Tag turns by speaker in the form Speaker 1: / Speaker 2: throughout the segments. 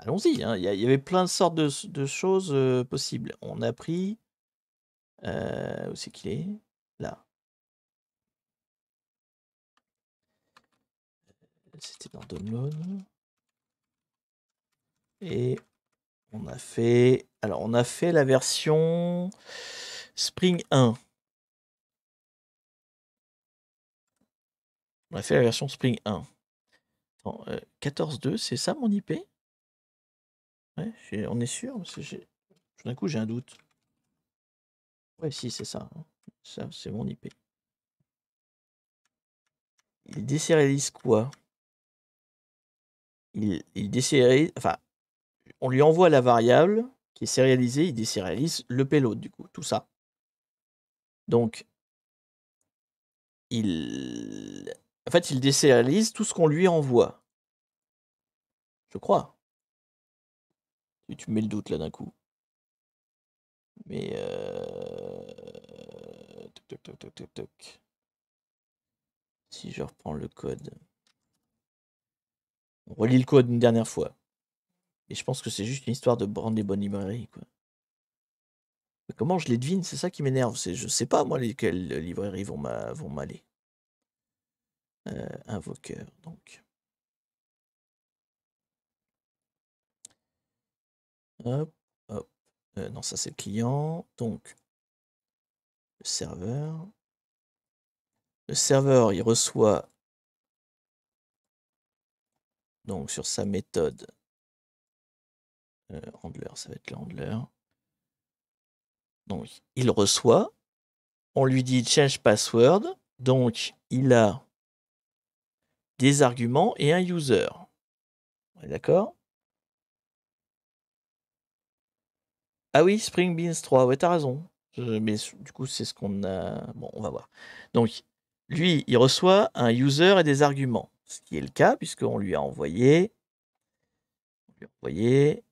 Speaker 1: Allons-y, hein, il y, avait plein de sortes de, choses euh, possibles. On a pris... Euh, où c'est qu'il est, Là. C'était dans Download. Et on a fait... Alors, on a fait la version Spring 1. On a fait la version Spring 1. 14.2, euh, c'est ça mon IP on est sûr Tout d'un coup, j'ai un doute.
Speaker 2: Ouais, si, c'est ça. Hein. Ça, c'est mon IP.
Speaker 1: Il désérialise quoi il, il désérialise... Enfin, on lui envoie la variable qui est sérialisée, il désérialise le payload, du coup, tout ça. Donc, il... En fait, il désérialise tout ce qu'on lui envoie. Je crois. Tu, tu mets le doute là d'un coup. Mais. Euh, si je reprends le code. On relit le code une dernière fois. Et je pense que c'est juste une histoire de brand bonne bonnes librairies. Quoi. comment je les devine C'est ça qui m'énerve. C'est, je sais pas, moi, lesquelles euh, librairies vont, vont m'aller. Euh, invoqueur, donc.
Speaker 2: Hop, hop. Euh, non, ça c'est le client.
Speaker 1: Donc, le serveur. Le serveur, il reçoit donc sur sa méthode euh, handler, ça va être handler Donc, il reçoit. On lui dit change password. Donc, il a des arguments et un user. D'accord Ah oui, Spring Beans 3, ouais, t'as raison. mais du coup, c'est ce qu'on a. Bon, on va voir. Donc, lui, il reçoit un user et des arguments. Ce qui est le cas, puisqu'on lui a envoyé. On lui a envoyé.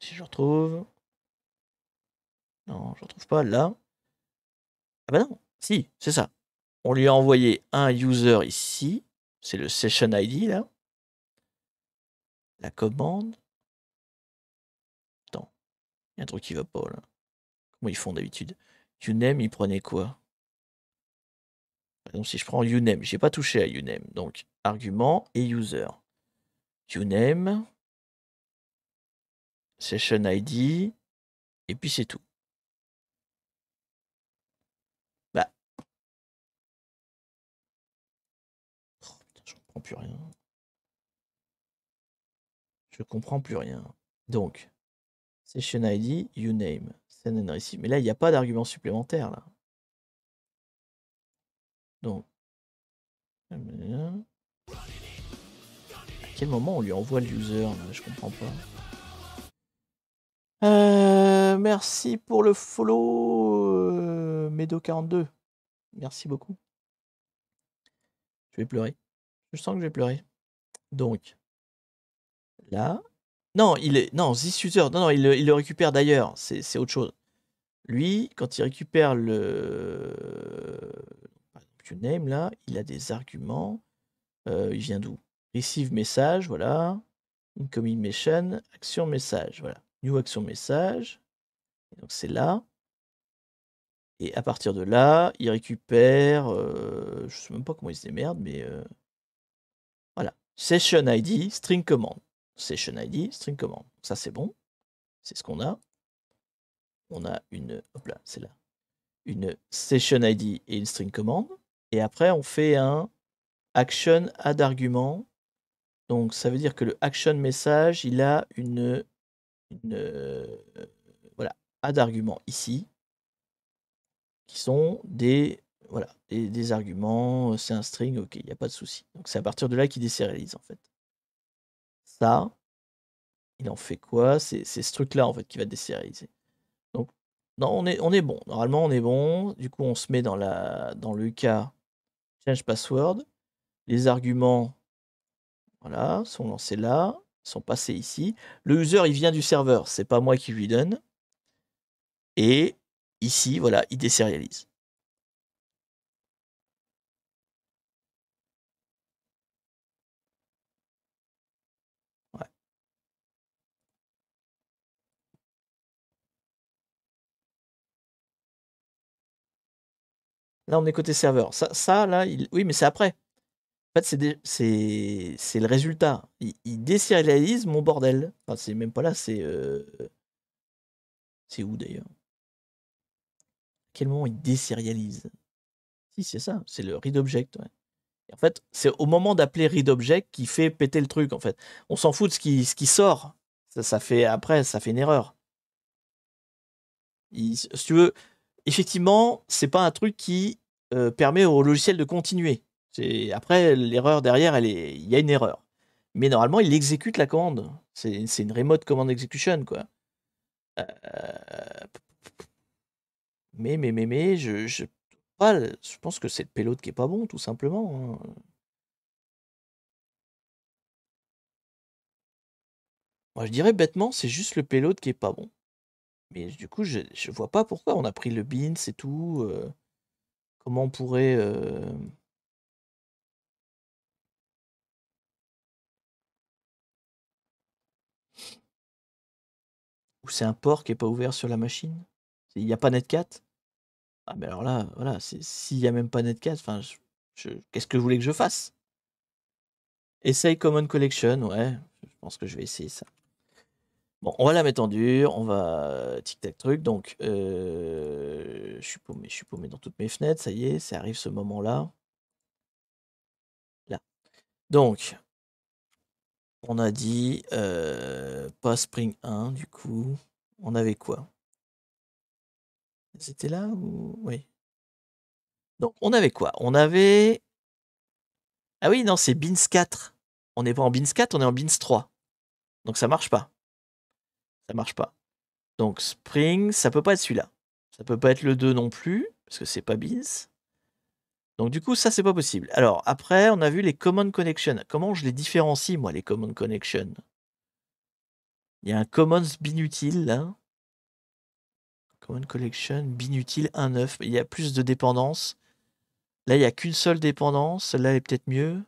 Speaker 1: Si je retrouve. Non, je ne retrouve pas là. Ah ben non, si, c'est ça. On lui a envoyé un user ici. C'est le session ID là. La
Speaker 2: commande.
Speaker 1: Il y a un truc qui va pas là. Comment ils font d'habitude unem ils prenait quoi Par si je prends je j'ai pas touché à unem Donc, argument et user. unem session ID, et puis c'est tout. Bah. Oh, comprends plus rien. Je comprends plus rien. Donc, Session ID, Uname, Send Mais là, il n'y a pas d'argument supplémentaire. Là. Donc, à quel moment on lui envoie le user Je comprends pas. Euh, merci pour le follow, euh, Medo42. Merci beaucoup. Je vais pleurer. Je sens que je vais pleurer. Donc, là, non, il est. Non, This User, non, non, il, le récupère d'ailleurs, c'est autre chose. Lui, quand il récupère le. name là, il a des arguments. Euh, il vient d'où Receive message, voilà. Incoming mission, action message, voilà. New action message. donc c'est là. Et à partir de là, il récupère. Euh, je sais même pas comment il se démerde, mais. Euh, voilà. Session ID, string command session ID, string command. Ça, c'est bon. C'est ce qu'on a. On a une, hop là, c'est là, une session ID et une string command. Et après, on fait un action add argument. Donc, ça veut dire que le action message, il a une, une euh, voilà, add argument ici, qui sont des, voilà, des, arguments. Euh, c'est un string, ok, il n'y a pas de souci. Donc, c'est à partir de là qu'il désérialise, en fait ça, il en fait quoi C'est ce truc-là, en fait, qui va désérialiser. Donc, non, on est, on est bon. Normalement, on est bon. Du coup, on se met dans, la, dans le cas change password. Les arguments, voilà, sont lancés là, sont passés ici. Le user, il vient du serveur. C'est pas moi qui lui donne. Et ici, voilà, il désérialise. Là, on est côté serveur. Ça, là, oui, mais c'est après. En fait, c'est le résultat. Il, déserialise désérialise mon bordel. Enfin, c'est même pas là, c'est. Euh, c'est où d'ailleurs À quel moment il désérialise Si, c'est ça, c'est le read object. Ouais. en fait, c'est au moment d'appeler read object qui fait péter le truc. En fait, on s'en fout de ce qui, sort. Ça, ça fait après, ça fait une erreur. si tu veux, effectivement, c'est pas un truc qui euh, permet au logiciel de continuer. Après, l'erreur derrière, il y a une erreur. Mais normalement, il exécute la commande. C'est une remote command execution, quoi. Euh, mais, mais, mais, mais, je, je pense que c'est le payload qui est pas bon, tout simplement. Hein. Moi, je dirais bêtement, c'est juste le payload qui est pas bon. Mais du coup, je, ne vois pas pourquoi on a pris le bin, et tout. Euh, comment on pourrait. Euh, Ou c'est un port qui est pas ouvert sur la machine Il n'y a pas Netcat Ah, mais alors là, voilà, s'il n'y a même pas Netcat, enfin, je- qu'est-ce que je voulais que je fasse Essaye Common Collection, ouais, je pense que je vais essayer ça. Bon, on va la mettre en dur, on va euh, tic-tac truc. Donc, euh, je, suis paumé, je suis paumé dans toutes mes fenêtres, ça y est, ça arrive ce moment-là. Là. Donc, on a dit euh, pas Spring 1, du coup. On avait quoi C'était là ou. Oui. Donc, on avait quoi On avait. Ah oui, non, c'est Bins 4. On n'est pas en Beans 4, on est en Bins 3. Donc, ça marche pas. Ça marche pas. Donc Spring, ça peut pas être celui-là. Ça peut pas être le 2 non plus, parce que c'est pas Biz. Donc du coup, ça c'est pas possible. Alors après, on a vu les common connection. Comment je les différencie moi les common connection Il y a un commons binutile là. Common collection binutile neuf. Il y a plus de dépendances. Là, il n'y a qu'une seule dépendance. là elle est peut-être mieux.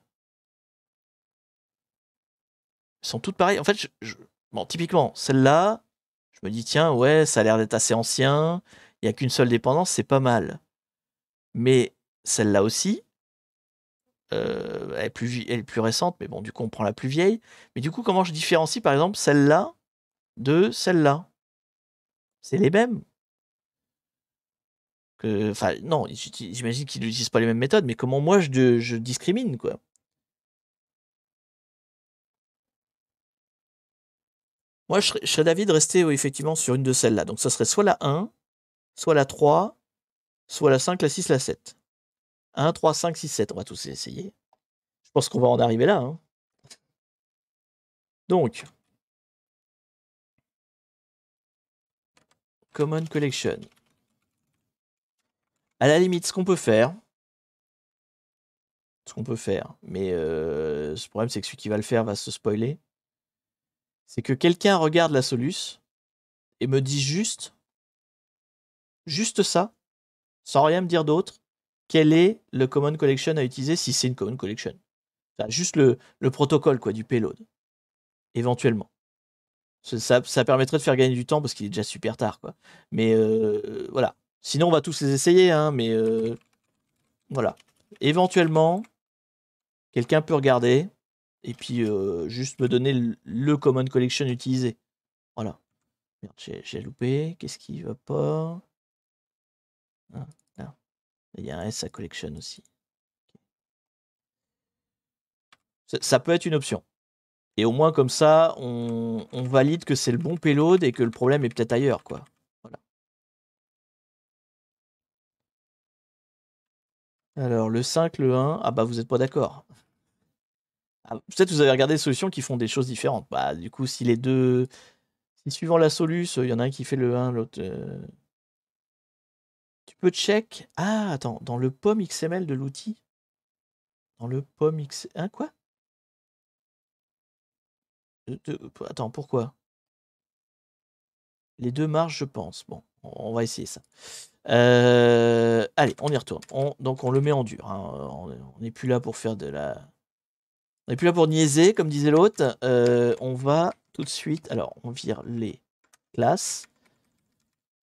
Speaker 1: sont toutes pareilles. En fait, je, Bon, typiquement, celle-là, je me dis, tiens, ouais, ça a l'air d'être assez ancien, il n'y a qu'une seule dépendance, c'est pas mal. Mais celle-là aussi, euh, elle, est plus, plus récente, mais bon, du coup, on prend la plus vieille. Mais du coup, comment je différencie, par exemple, celle-là de celle-là C'est les mêmes. Enfin, non, j'imagine qu'ils n'utilisent pas les mêmes méthodes, mais comment moi je, je discrimine, quoi Moi, je serais, d'avis de rester effectivement sur une de celles-là. Donc, ça serait soit la 1, soit la 3, soit la 5, la 6, la 7. 1, 3, 5, 6, 7. On va tous essayer. Je pense qu'on va en arriver là. Hein. Donc,
Speaker 2: Common Collection.
Speaker 1: À la limite, ce qu'on peut faire, ce qu'on peut faire, mais euh, ce problème c'est que celui qui va le faire va se spoiler c'est que quelqu'un regarde la soluce et me dit juste, juste ça, sans rien me dire d'autre, quel est le common collection à utiliser si c'est une common collection. juste le, le, protocole quoi, du payload, éventuellement. Ça, ça, permettrait de faire gagner du temps parce qu'il est déjà super tard. Quoi. Mais euh, voilà. Sinon, on va tous les essayer, hein, mais euh, voilà. Éventuellement, quelqu'un peut regarder, et puis juste me donner le, Common Collection utilisé. Voilà. j'ai loupé. Qu'est-ce qui va pas ah, Il y a un S Collection aussi. Ça, peut être une option. Et au moins comme ça, on, valide que c'est le bon payload et que le problème est peut-être ailleurs, quoi. Voilà. Alors le 5, le 1, ah bah vous n'êtes pas d'accord. Ah, peut-être que vous avez regardé des solutions qui font des choses différentes. Bah, du coup, si les deux. Si suivant la soluce, il y en a un qui fait le 1, l'autre. Euh. Tu peux check. Ah, attends, dans le pomme XML de l'outil. Dans le pomme X. Hein, quoi Attends, pourquoi Les deux marches, je pense. Bon, on va essayer ça. Euh, allez, on y retourne. donc, on le met en dur. Hein. On n'est plus là pour faire de la et puis là pour niaiser, comme disait l'autre. Euh, on va tout de suite. Alors, on vire les classes.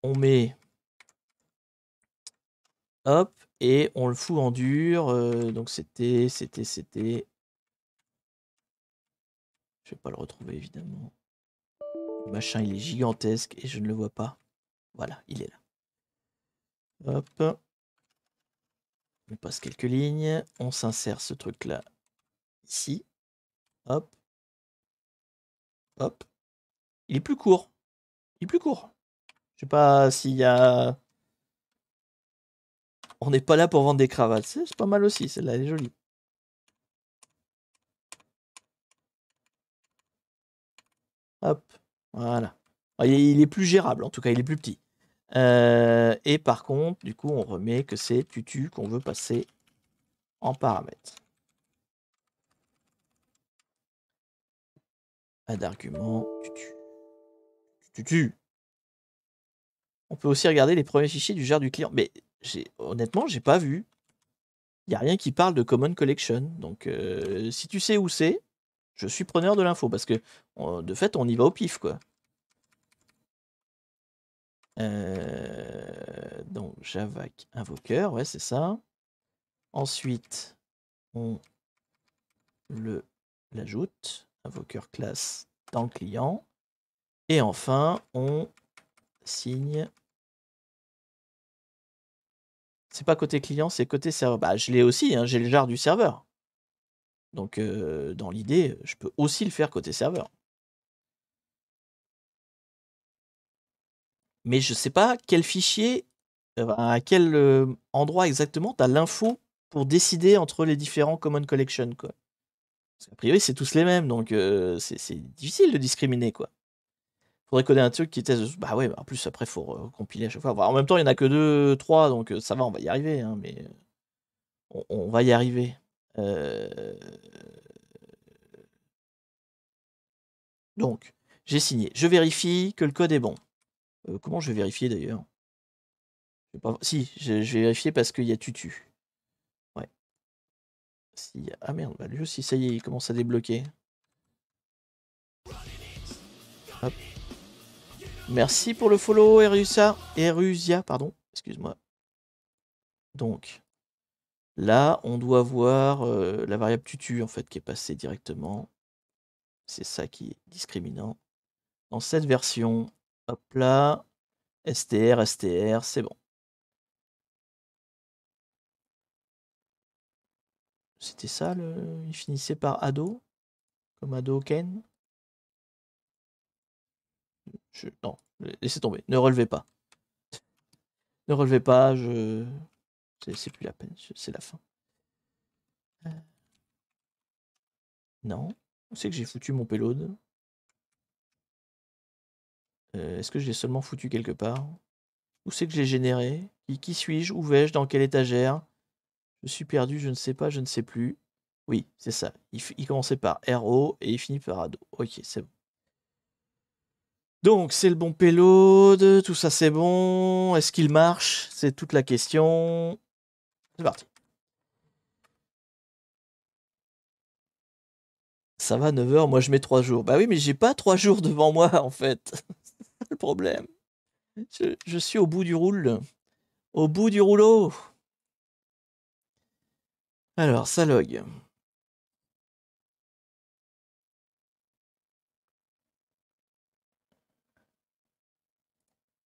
Speaker 1: On met. Hop. Et on le fout en dur. Euh, donc, c'était, c'était, c'était. Je vais pas le retrouver, évidemment. Le machin, il est gigantesque et je ne le vois pas. Voilà, il est là. Hop. On passe quelques lignes. On s'insère ce truc-là ici. Hop. Hop. Il est plus court. Il est plus court. Je sais pas s'il y a... On n'est pas là pour vendre des cravates. C'est pas mal aussi, celle-là, elle est jolie. Hop, voilà. Ah, il est plus gérable, en tout cas, il est plus petit. Euh, et par contre, du coup, on remet que c'est tutu qu'on veut passer en paramètres. Pas d'argument. On peut aussi regarder les premiers fichiers du gère du client. Mais honnêtement, j'ai pas vu. Il n'y a rien qui parle de Common Collection. Donc, euh, si tu sais où c'est, je suis preneur de l'info. Parce que, de fait, on y va au pif, quoi. Euh, donc, Javac invoqueur, ouais, c'est ça. Ensuite, on le l'ajoute invoquer classe dans client. Et enfin, on signe. C'est pas côté client, c'est côté serveur. Bah, je l'ai aussi, hein, j'ai le jar du serveur. Donc, euh, dans l'idée, je peux aussi le faire côté serveur. Mais je ne sais pas quel fichier, à quel euh, endroit exactement tu as l'info pour décider entre les différents Common Collection. Quoi. Parce a priori, c'est tous les mêmes, donc c'est difficile de discriminer, quoi. Faudrait coder un truc qui était... Bah ouais, bah, en plus, après, faut compiler à chaque fois. en même temps, il n'y en a que deux, trois, donc ça va, on va y arriver, hein, mais. On, va y arriver. Donc, j'ai signé. Je vérifie que le code est bon. comment je vais vérifier d'ailleurs Si, je vais vérifier parce qu'il y a tutu. Ah merde, bah, lui aussi, ça y est, il commence à débloquer. Merci pour le follow, Erusia. Erusia, pardon, excuse-moi. Donc, là, on doit voir euh, la variable tutu, en fait, qui est passée directement. C'est ça qui est discriminant. Dans cette version, hop là, str, str, c'est bon. C'était ça, le... il finissait par Ado, comme Ado Ken. Non, laissez tomber, ne relevez pas. Ne relevez pas, je. C'est plus la peine, c'est la fin. Euh, non. Où c'est que j'ai foutu mon payload. Euh, est-ce que je l'ai seulement foutu quelque part Où c'est que j'ai généré Qui, qui suis-je Où vais-je Dans quelle étagère je suis perdu, je ne sais pas, je ne sais plus. Oui, c'est ça. Il, commençait par RO et il finit par ADO. Ok, c'est bon. Donc, c'est le bon payload, tout ça c'est bon. Est-ce qu'il marche C'est toute la question. C'est parti. Ça va 9h, moi je mets 3 jours. Bah oui, mais j'ai pas 3 jours devant moi en fait. le problème. Je, suis au bout du rouleau. Au bout du rouleau. Alors, ça log.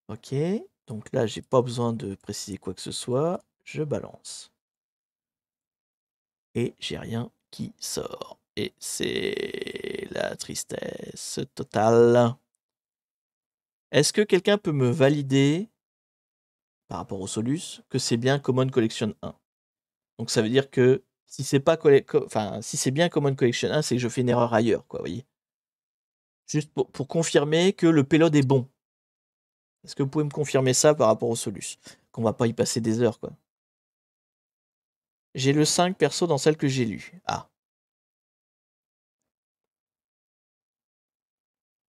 Speaker 1: Ok, donc là, j'ai pas besoin de préciser quoi que ce soit. Je balance. Et j'ai rien qui sort. Et c'est la tristesse totale. Est-ce que quelqu'un peut me valider, par rapport au Solus, que c'est bien Common Collection 1 donc ça veut dire que si c'est pas enfin si c'est bien Common Collection 1, c'est que je fais une erreur ailleurs, quoi, voyez. Juste pour, confirmer que le payload est bon. Est-ce que vous pouvez me confirmer ça par rapport au Solus Qu'on va pas y passer des heures, quoi. J'ai le 5 perso dans celle que j'ai
Speaker 2: lue. Ah.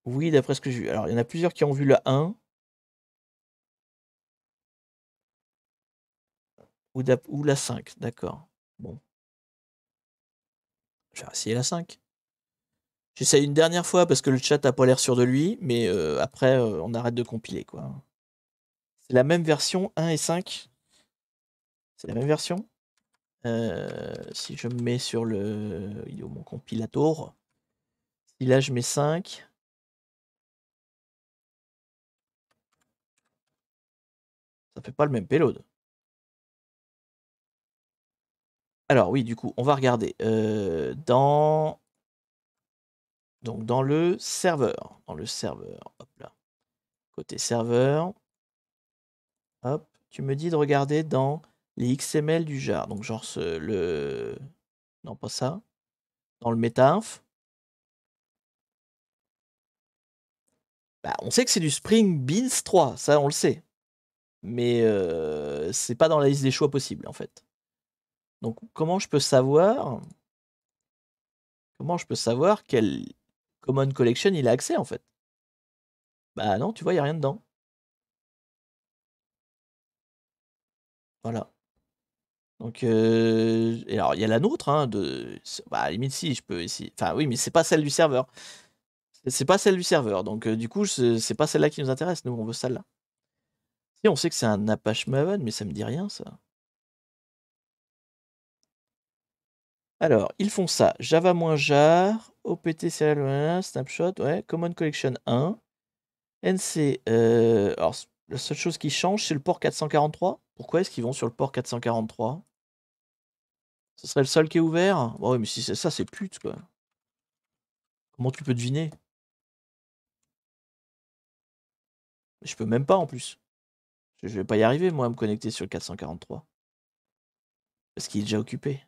Speaker 2: Oui, d'après ce que j'ai vu. Alors, il y en a plusieurs qui ont vu le 1.
Speaker 1: Ou, la 5, d'accord. Bon. Je vais essayer la 5. J'essaye une dernière fois parce que le chat n'a pas l'air sûr de lui, mais euh, après euh, on arrête de compiler quoi. C'est la même version 1 et 5. C'est la même version. Euh, si je me mets sur le. mon compilator. Si là je mets 5. Ça fait pas le même payload. Alors oui, du coup, on va regarder euh, dans donc dans le serveur, dans le serveur, côté serveur, hop, tu me dis de regarder dans les XML du jar, donc genre le non pas ça, dans le metainf. Bah, on sait que c'est du Spring Beans 3, ça on le sait. Mais euh, c'est pas dans la liste des choix possibles en fait. Donc comment je peux savoir comment je peux savoir quelle Common Collection il a accès en fait
Speaker 2: Bah non, tu vois, il n'y a rien dedans.
Speaker 1: Voilà. Donc, euh, et alors il y a la nôtre, hein, de, bah, à la limite si je peux ici. Enfin oui, mais c'est pas celle du serveur. C'est pas celle du serveur, donc euh, du coup c'est pas celle-là qui nous intéresse. Nous on veut celle-là. Si on sait que c'est un Apache Maven, mais ça me dit rien ça. Alors, ils font ça. Java-jar, OPT 1 snapshot, ouais, Common Collection 1. NC, euh, alors la seule chose qui change, c'est le port 443. Pourquoi est-ce qu'ils vont sur le port 443 Ce serait le seul qui est ouvert bah Ouais, mais si c'est ça, c'est pute, quoi. Comment tu peux deviner Je peux même pas, en plus. Je vais pas y arriver, moi, à me connecter sur le 443. Parce qu'il est déjà occupé.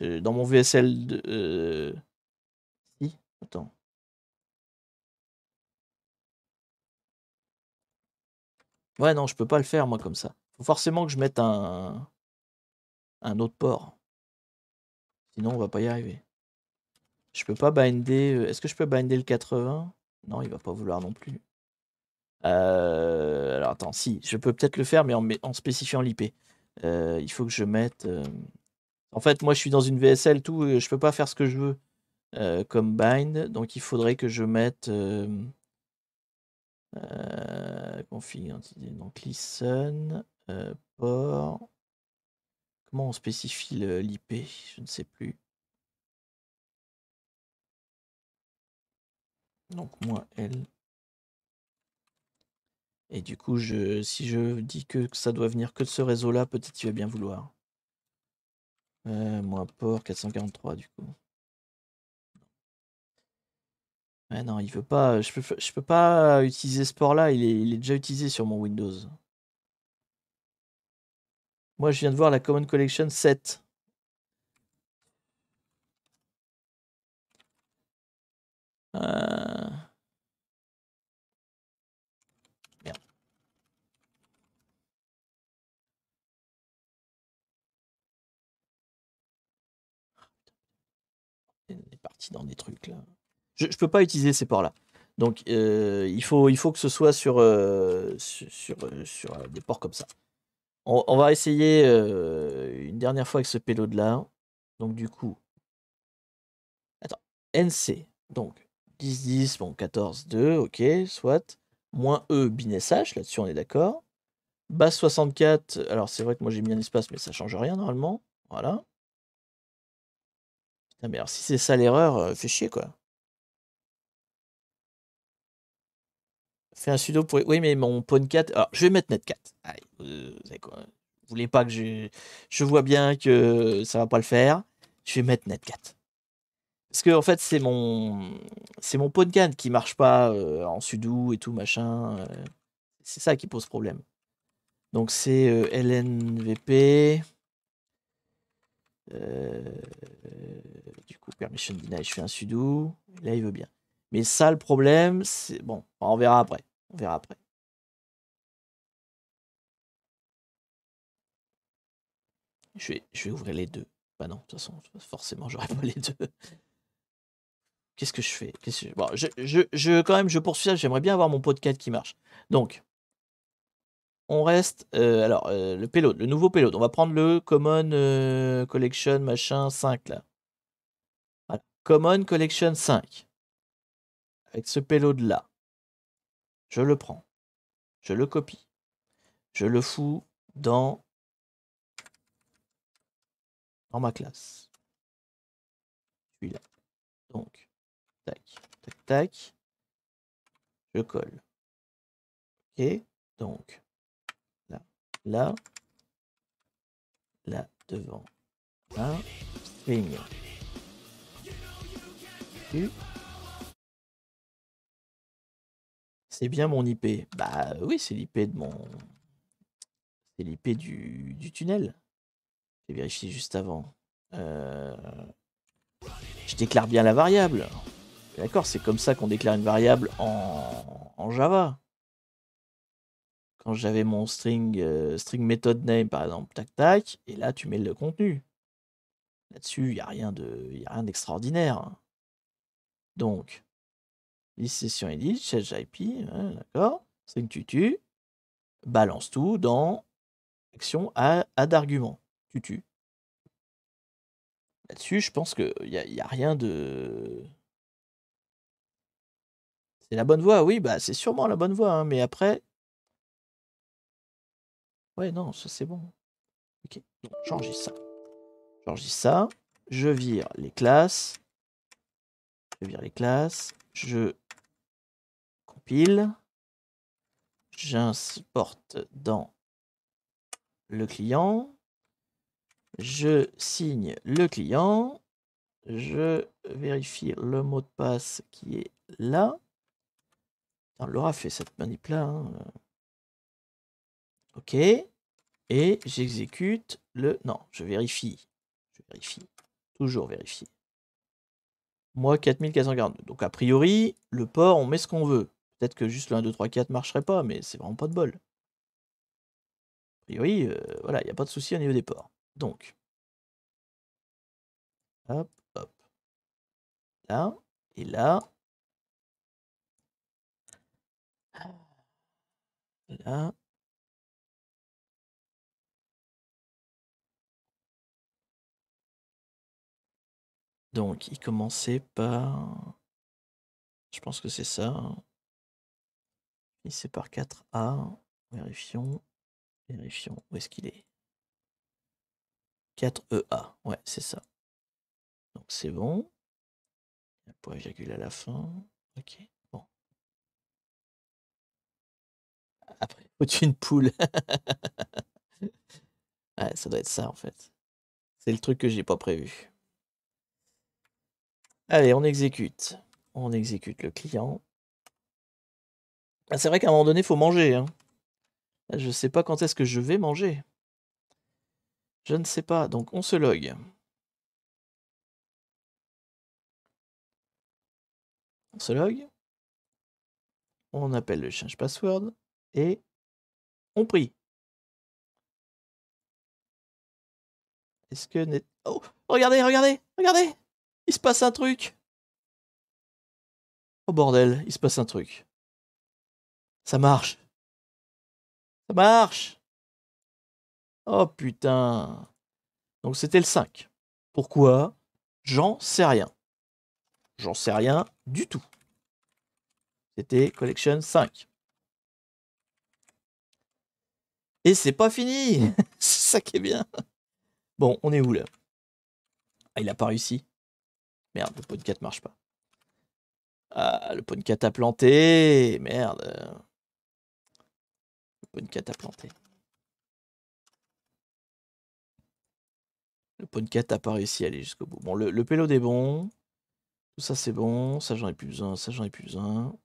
Speaker 1: Dans mon VSL de. Euh, si Attends.
Speaker 2: Ouais, non, je peux pas le faire, moi, comme ça.
Speaker 1: Faut forcément que je mette un. un autre port. Sinon, on va pas y arriver. Je peux pas binder. Euh, est-ce que je peux binder le 80 Non, il va pas vouloir non plus. Euh, alors attends, si, je peux peut-être le faire, mais en, spécifiant l'IP. il faut que je mette. En fait, moi, je suis dans une VSL, tout, euh, je peux pas faire ce que je veux euh, comme bind. Donc, il faudrait que je mette euh, config Donc, listen, port. Comment on spécifie l'IP Je ne sais plus. Donc, moi, L. Et du coup, je, si je dis que ça doit venir que de ce réseau-là, peut-être il va bien vouloir. Euh, moins port, 443 du coup. mais non, il veut pas. Je peux, je peux pas utiliser ce port-là, il est, il est déjà utilisé sur mon Windows. Moi, je viens de voir la Common Collection 7. Euh... dans des trucs là. Je, peux pas utiliser ces ports là. Donc euh, il, faut, il faut que ce soit sur, euh, sur, euh, sur des ports comme ça. On, on va essayer une dernière fois avec ce payload là. Donc du coup, attends, NC, donc 10, 10, bon 14, 2, ok, soit, moins E, binesh là-dessus on est d'accord. Base 64, alors c'est vrai que moi j'ai mis un espace mais ça change rien normalement, voilà. Putain, ah, mais alors si c'est ça l'erreur, fait fais chier quoi. Fais un sudo pour. Oui, mais mon pawn Alors, je vais mettre net 4. vous savez quoi hein, Vous voulez pas que je. Je vois bien que ça va pas le faire. Je vais mettre net 4. Parce que, en fait, c'est mon. C'est mon pawn qui marche pas en sudo et tout, machin. C'est ça qui pose problème. Donc, c'est LNVP. Euh, du coup, permission deny, je fais un sudo. Là, il veut bien. Mais ça, le problème, c'est. Bon, bah, on verra après. On verra après. Je vais, je vais ouvrir les deux. Bah non, de toute façon, forcément, j'aurai pas les deux. Qu'est-ce que je fais je... Bon, je, je, je, quand même, je poursuis ça. J'aimerais bien avoir mon podcast qui marche. Donc, on reste. Euh, alors, euh, le payload, le nouveau payload. On va prendre le Common euh, Collection machin 5 là. Common Collection 5. Avec ce payload là. Je le prends. Je le copie. Je le fous
Speaker 2: dans, dans ma classe. Celui-là. Donc, tac, tac, tac. Je colle. Ok, donc
Speaker 1: là, là devant, là, C'est bien mon IP. Bah oui, c'est l'IP de mon. C'est l'IP du, tunnel. J'ai vérifié juste avant. Euh, je déclare bien la variable. D'accord, c'est comme ça qu'on déclare une variable en, en Java quand j'avais mon string, euh, string method name par exemple, tac tac, et là tu mets le contenu. Là-dessus, il n'y a rien d'extraordinaire. Hein. Donc, liste session edit, change IP, hein, d'accord, string tutu, balance tout dans action à, à tu tutu. Là-dessus, je
Speaker 2: pense qu'il n'y a, a rien de. C'est la bonne
Speaker 1: voie, oui, bah c'est sûrement la bonne voie, hein, mais après, Ouais, non, ça c'est bon. Ok, donc j'enregistre ça. J'enregistre ça. Je vire les classes. Je vire les classes. Je compile. J'importe dans le client. Je signe le client. Je vérifie le mot de passe qui est là. l'aura fait cette manip là. Hein, euh. OK. Et j'exécute le... Non, je vérifie. Je vérifie. Toujours vérifier. Moi, 4442. Donc, a priori, le port, on met ce qu'on veut. Peut-être que juste le 1, 2, 3, 4 marcherait pas, mais c'est vraiment pas de bol. A priori, euh, voilà, il n'y a pas de souci au niveau des ports. Donc,
Speaker 2: hop, hop. Là, et là. Ah. Là,
Speaker 1: Donc, il commençait par. Je pense que c'est ça. Il hein. c'est par 4A. Vérifions. Vérifions. Où est-ce qu'il est, 4EA. E ouais, c'est ça. Donc, c'est bon. Un point virgule à la fin. Ok, bon. Après, faut dessus une poule Ouais, ça doit être ça en fait. C'est le truc que j'ai pas prévu. Allez, on exécute. On exécute le client. Ah, c'est vrai qu'à un moment donné, il faut manger. Hein. Je ne sais pas quand est-ce que je vais manger. Je ne sais pas. Donc, on se log.
Speaker 2: On se log. On appelle le change password. Et on prie. Est-ce que... Oh Regardez, regardez, regardez il se passe un truc. Oh bordel, il se passe un truc. Ça marche. Ça marche.
Speaker 1: Oh putain. Donc c'était le 5. Pourquoi J'en sais rien. J'en sais rien du tout. C'était Collection 5. Et c'est pas fini ça qui est bien Bon, on est où là ah, il a pas réussi. Merde, le ne marche pas. Ah, le 4 a planté. Merde. Le 4 a planté. Le 4 n'a pas réussi à aller jusqu'au bout. Bon, le, le est bon. Tout ça, c'est bon. Ça, j'en ai plus besoin. Ça, j'en ai plus besoin.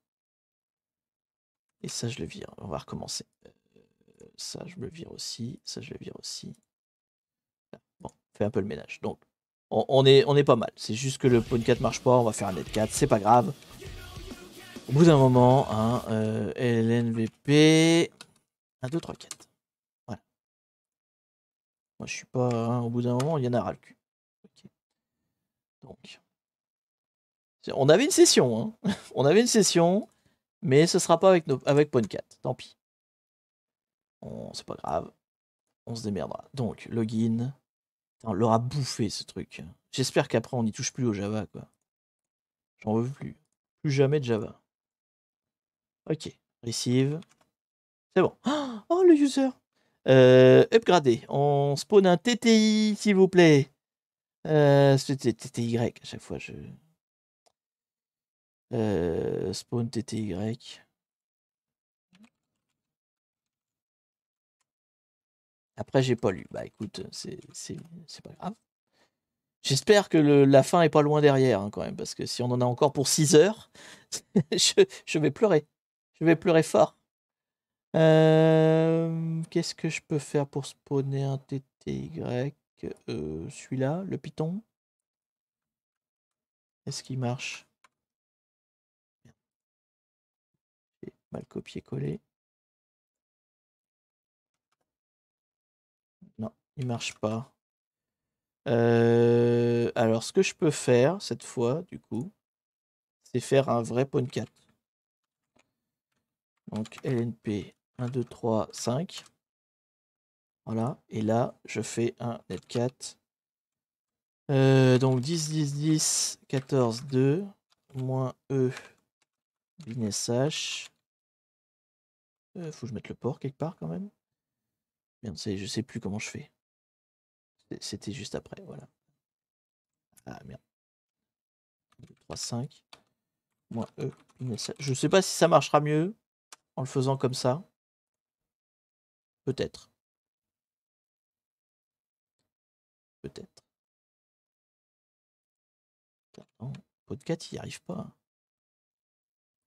Speaker 1: Et ça, je le vire. On va recommencer. Euh, ça, je le vire aussi. Ça, je le vire aussi. Bon, fait un peu le ménage. Donc, on, est, on est pas mal. C'est juste que le point 4 marche pas, on va faire un net 4, c'est pas grave. Au bout d'un moment, hein, LNVP. 1, 2, 3, 4. Voilà. Moi, je suis pas. Hein, au bout d'un moment, il y en a le cul. Donc. On avait une session. Hein. on avait une session, mais ce sera pas avec, nos, avec 4. Tant pis. C'est pas grave. On se démerdera. Donc, login on l'aura bouffé ce truc. J'espère qu'après on n'y touche plus au Java quoi. J'en veux plus. Plus jamais de Java. Ok. Receive. C'est bon. Oh le user. Euh, On spawn un TTI s'il vous plaît. Euh, C'était TTY à chaque fois je. Euh, spawn TTY. Après, j'ai pas lu. Bah écoute, c'est pas grave. J'espère que la fin est pas loin derrière hein, quand même, parce que si on en a encore pour 6 heures, je, vais pleurer. Je vais pleurer fort. Euh, qu'est-ce que je peux faire pour spawner un TTY euh, Celui-là, le Python. Est-ce qu'il marche
Speaker 2: J'ai mal copié-collé.
Speaker 1: Il marche pas. Euh, alors, ce que je peux faire cette fois, du coup, c'est faire un vrai point 4. Donc, LNP 1, 2, 3, 5. Voilà. Et là, je fais un net 4. Euh, donc, 10, 10, 10, 14, 2, moins E, Bin H. Euh, faut que je mette le port quelque part quand même. je sais plus comment je fais. C'était juste après, voilà. Ah merde. 2, 3, 5. Moins E. Je sais pas si ça marchera mieux en le faisant comme ça. Peut-être. Peut-être. 4 il n'y arrive pas.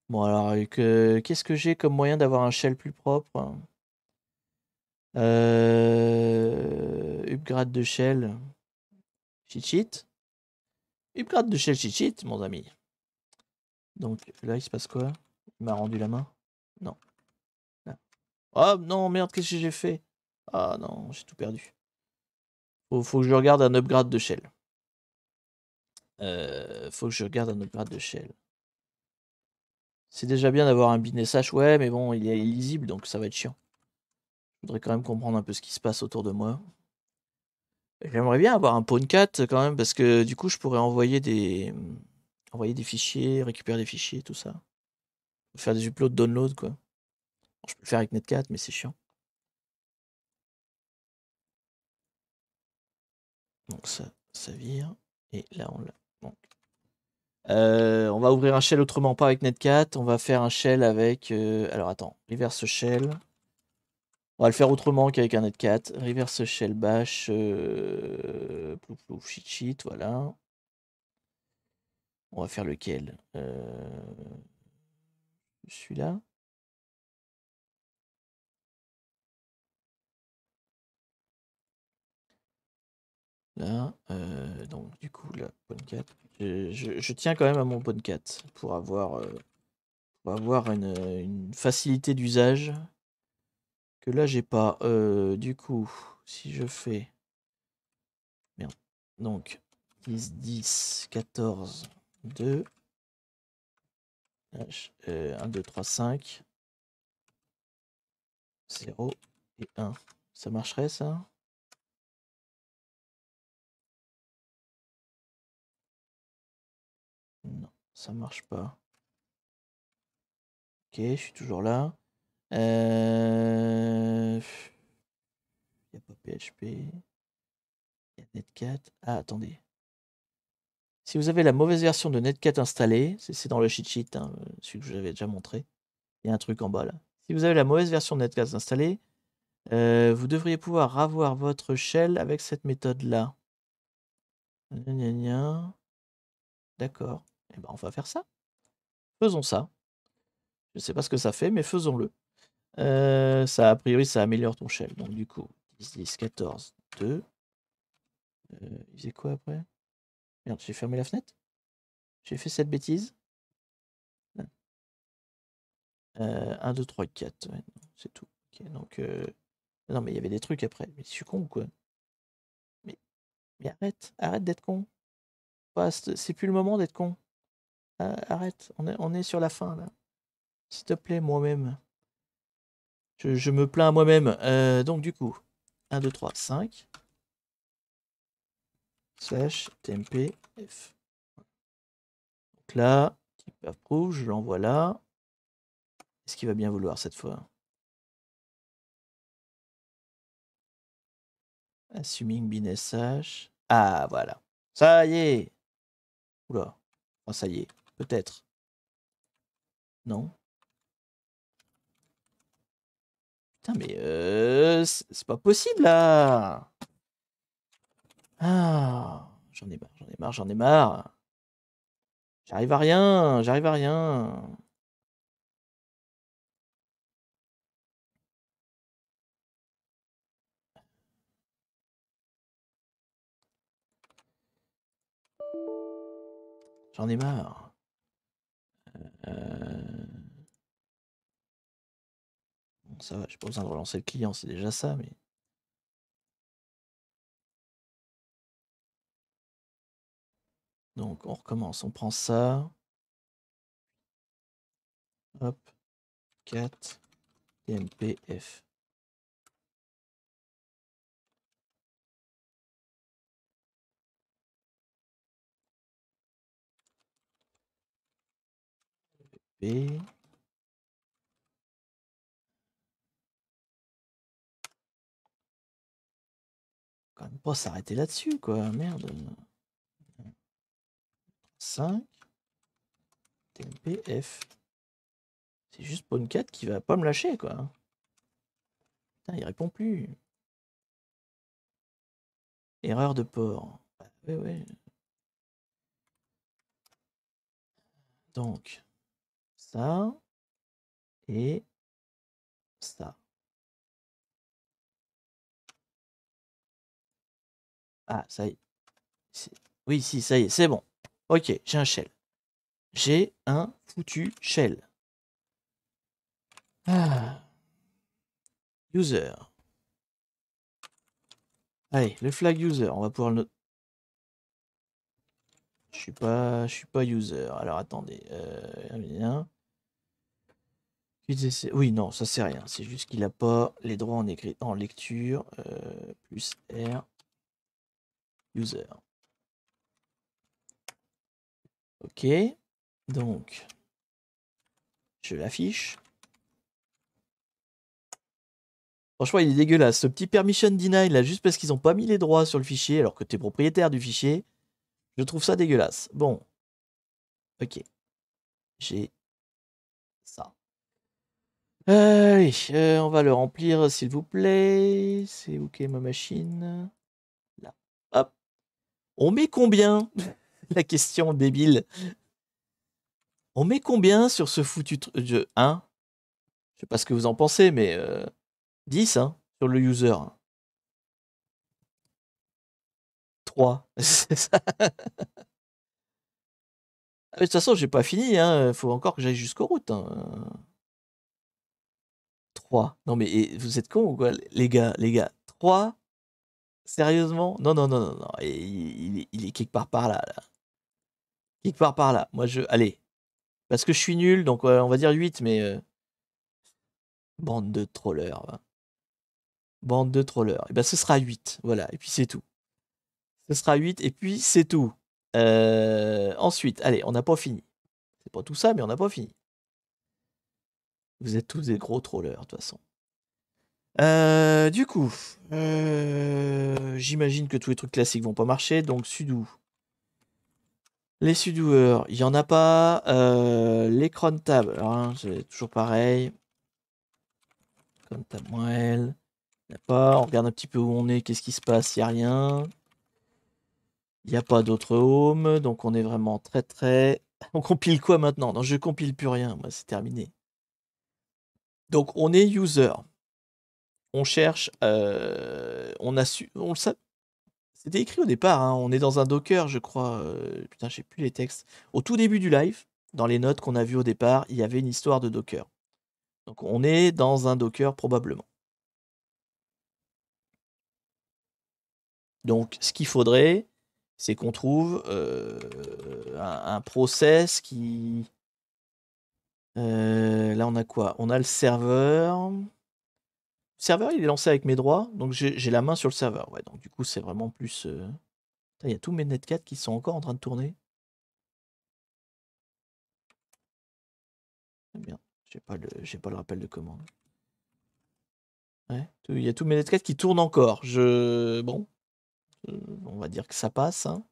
Speaker 1: Bon alors, qu'est-ce que j'ai comme moyen d'avoir un shell plus propre euh, upgrade de shell. Cheat Upgrade de shell cheat mon ami. Donc là, il se passe quoi Il m'a rendu la main Non. Ah. Oh non, merde, qu'est-ce que j'ai fait Ah non, j'ai tout perdu. Faut, que je regarde un upgrade de shell. Euh, faut que je regarde un upgrade de shell. C'est déjà bien d'avoir un binet sache, ouais, mais bon, il est illisible, donc ça va être chiant. Je voudrais quand même comprendre un peu ce qui se passe autour de moi. J'aimerais bien avoir un pawn 4 euh, quand même, parce que du coup, je pourrais envoyer des, mmh, envoyer des fichiers, récupérer des fichiers, tout ça. Faire des uploads, downloads, quoi. je peux le faire avec Netcat, mais c'est chiant. Donc ça, ça vire. Et là, on l'a. Euh, on va ouvrir un shell autrement pas avec Netcat. On va faire un shell avec. Euh, alors attends, reverse shell. On va le faire autrement qu'avec un netcat. Reverse shell bash, euh, plouf plouf, voilà. On va faire lequel euh, Celui-là. Là, euh, donc du coup, là, 4 Je, je, tiens quand même à mon 4 pour avoir, euh, pour avoir une, une facilité d'usage que là j'ai pas. du coup, si je fais. Merde. Donc, 10, 10, 14, 2. 1, 2, 3, 5. 0 et 1. Ça marcherait ça Non, ça marche pas. Ok, je suis toujours là. Il euh, a pas PHP. Il y a Netcat. Ah, attendez. Si vous avez la mauvaise version de Netcat installée, c'est dans le cheat sheet, hein, euh, celui que je vous déjà montré. Il y a un truc en bas là. Si vous avez la mauvaise version de Netcat installée, euh, vous devriez pouvoir avoir votre shell avec cette méthode là. D'accord. Eh ben, on va faire ça. Faisons ça. Je ne sais pas ce que ça fait, mais faisons-le. Euh, ça, a priori, ça améliore ton shell Donc, du coup, 10, 10, 14, 2. Euh, il faisait quoi après Merde, j'ai fermé la fenêtre J'ai fait cette bêtise 1, 2, 3, 4. c'est tout. donc, euh, Non, mais il y avait des trucs après. Mais je suis con ou quoi mais... arrête, arrête d'être con. C'est plus le moment d'être con. Ah, arrête, on est, on est sur la fin là. S'il te plaît, moi-même. Je, je me plains à moi-même. Euh, donc du coup, 1, 2, 3, 5. Slash tmpf. Donc là, type approve, je l'envoie là.
Speaker 2: Est-ce qu'il va bien vouloir cette fois
Speaker 1: Assuming binsh. Ah, voilà. Ça y est Oula. Oh, ça y est. Peut-être. Non mais euh, c'est pas possible là Ah, j'en ai marre, j'en ai marre, j'en ai marre. J'arrive à rien, j'arrive à rien. J'en ai marre. Euh, euh, ça va, j'ai pas besoin de relancer le client, c'est déjà ça, mais.
Speaker 2: Donc on recommence, on prend ça. Hop, 4, MPF. B. quand pas s'arrêter là-dessus, quoi. Merde.
Speaker 1: 5. TMPF. C'est juste Pawn 4 qui va pas me lâcher, quoi. il répond plus. Erreur de port.
Speaker 2: Donc, ça et ça.
Speaker 1: Ah, ça y est. Oui, si, ça y est, c'est bon. Ok, j'ai un shell. J'ai un foutu shell. Ah. User. Allez, le flag user, on va pouvoir le... Je suis pas, je suis pas user. Alors attendez, euh, Oui, non, ça c'est rien. C'est juste qu'il a pas les droits en écrit, en lecture. Euh, plus R user.
Speaker 2: Ok, donc je l'affiche.
Speaker 1: Franchement, il est dégueulasse. Ce petit permission deny là, juste parce qu'ils n'ont pas mis les droits sur le fichier, alors que tu es propriétaire du fichier, je trouve ça dégueulasse. Bon, ok, j'ai ça. Euh, euh, on va le remplir, s'il vous plaît. C'est OK ma machine. On met combien La question débile. On met combien sur ce foutu de 1 hein Je sais pas ce que vous en pensez, mais 10 euh, hein, sur le user. 3. C'est ça. Ah, de toute façon, j'ai pas fini, Il hein. Faut encore que j'aille jusqu'au route. 3. Non mais vous êtes cons ou quoi Les gars, les gars. 3 Sérieusement Non, non, non, non, non. Il, est quelque part par là, là. Quelque part par là. Moi, je. Allez. Parce que je suis nul, donc on va dire 8, mais. Euh Bande de trollers. Bande de trollers. Et eh bien, ce sera 8. Voilà. Et puis, c'est tout. Ce sera 8. Et puis, c'est tout. Euh, ensuite, allez, on n'a pas fini. C'est pas tout ça, mais on n'a pas fini. Vous êtes tous des gros trollers, de toute façon. Euh, du coup, euh, j'imagine que tous les trucs classiques vont pas marcher. Donc, sudo Les sudoers il n'y en a pas. Euh, les Crontables, hein, toujours pareil. Comme Il a pas. On regarde un petit peu où on est, qu'est-ce qui se passe, il n'y a rien. Il n'y a pas d'autres home. Donc, on est vraiment très, très. On compile quoi maintenant Non, je compile plus rien. Moi, c'est terminé. Donc, on est user on cherche, euh, on a su, on le sait, C'était écrit au départ, hein, on est dans un Docker, je crois. Euh, je putain, j'ai plus les textes. Au tout début du live, dans les notes qu'on a vues au départ, il y avait une histoire de Docker. Donc on est dans un Docker probablement. Donc ce qu'il faudrait, c'est qu'on trouve euh, un, process qui... là on a quoi On a le serveur serveur, il est lancé avec mes droits, donc j'ai la main sur le serveur. Ouais, donc du coup, c'est vraiment plus... Euh, il y a tous mes NET4 qui sont encore en train de tourner. Eh bien, j'ai pas, le, pas le rappel de commande. Ouais, il y a tous mes NET4 qui tournent encore. Je... Bon, euh, on va dire que ça passe. Hein.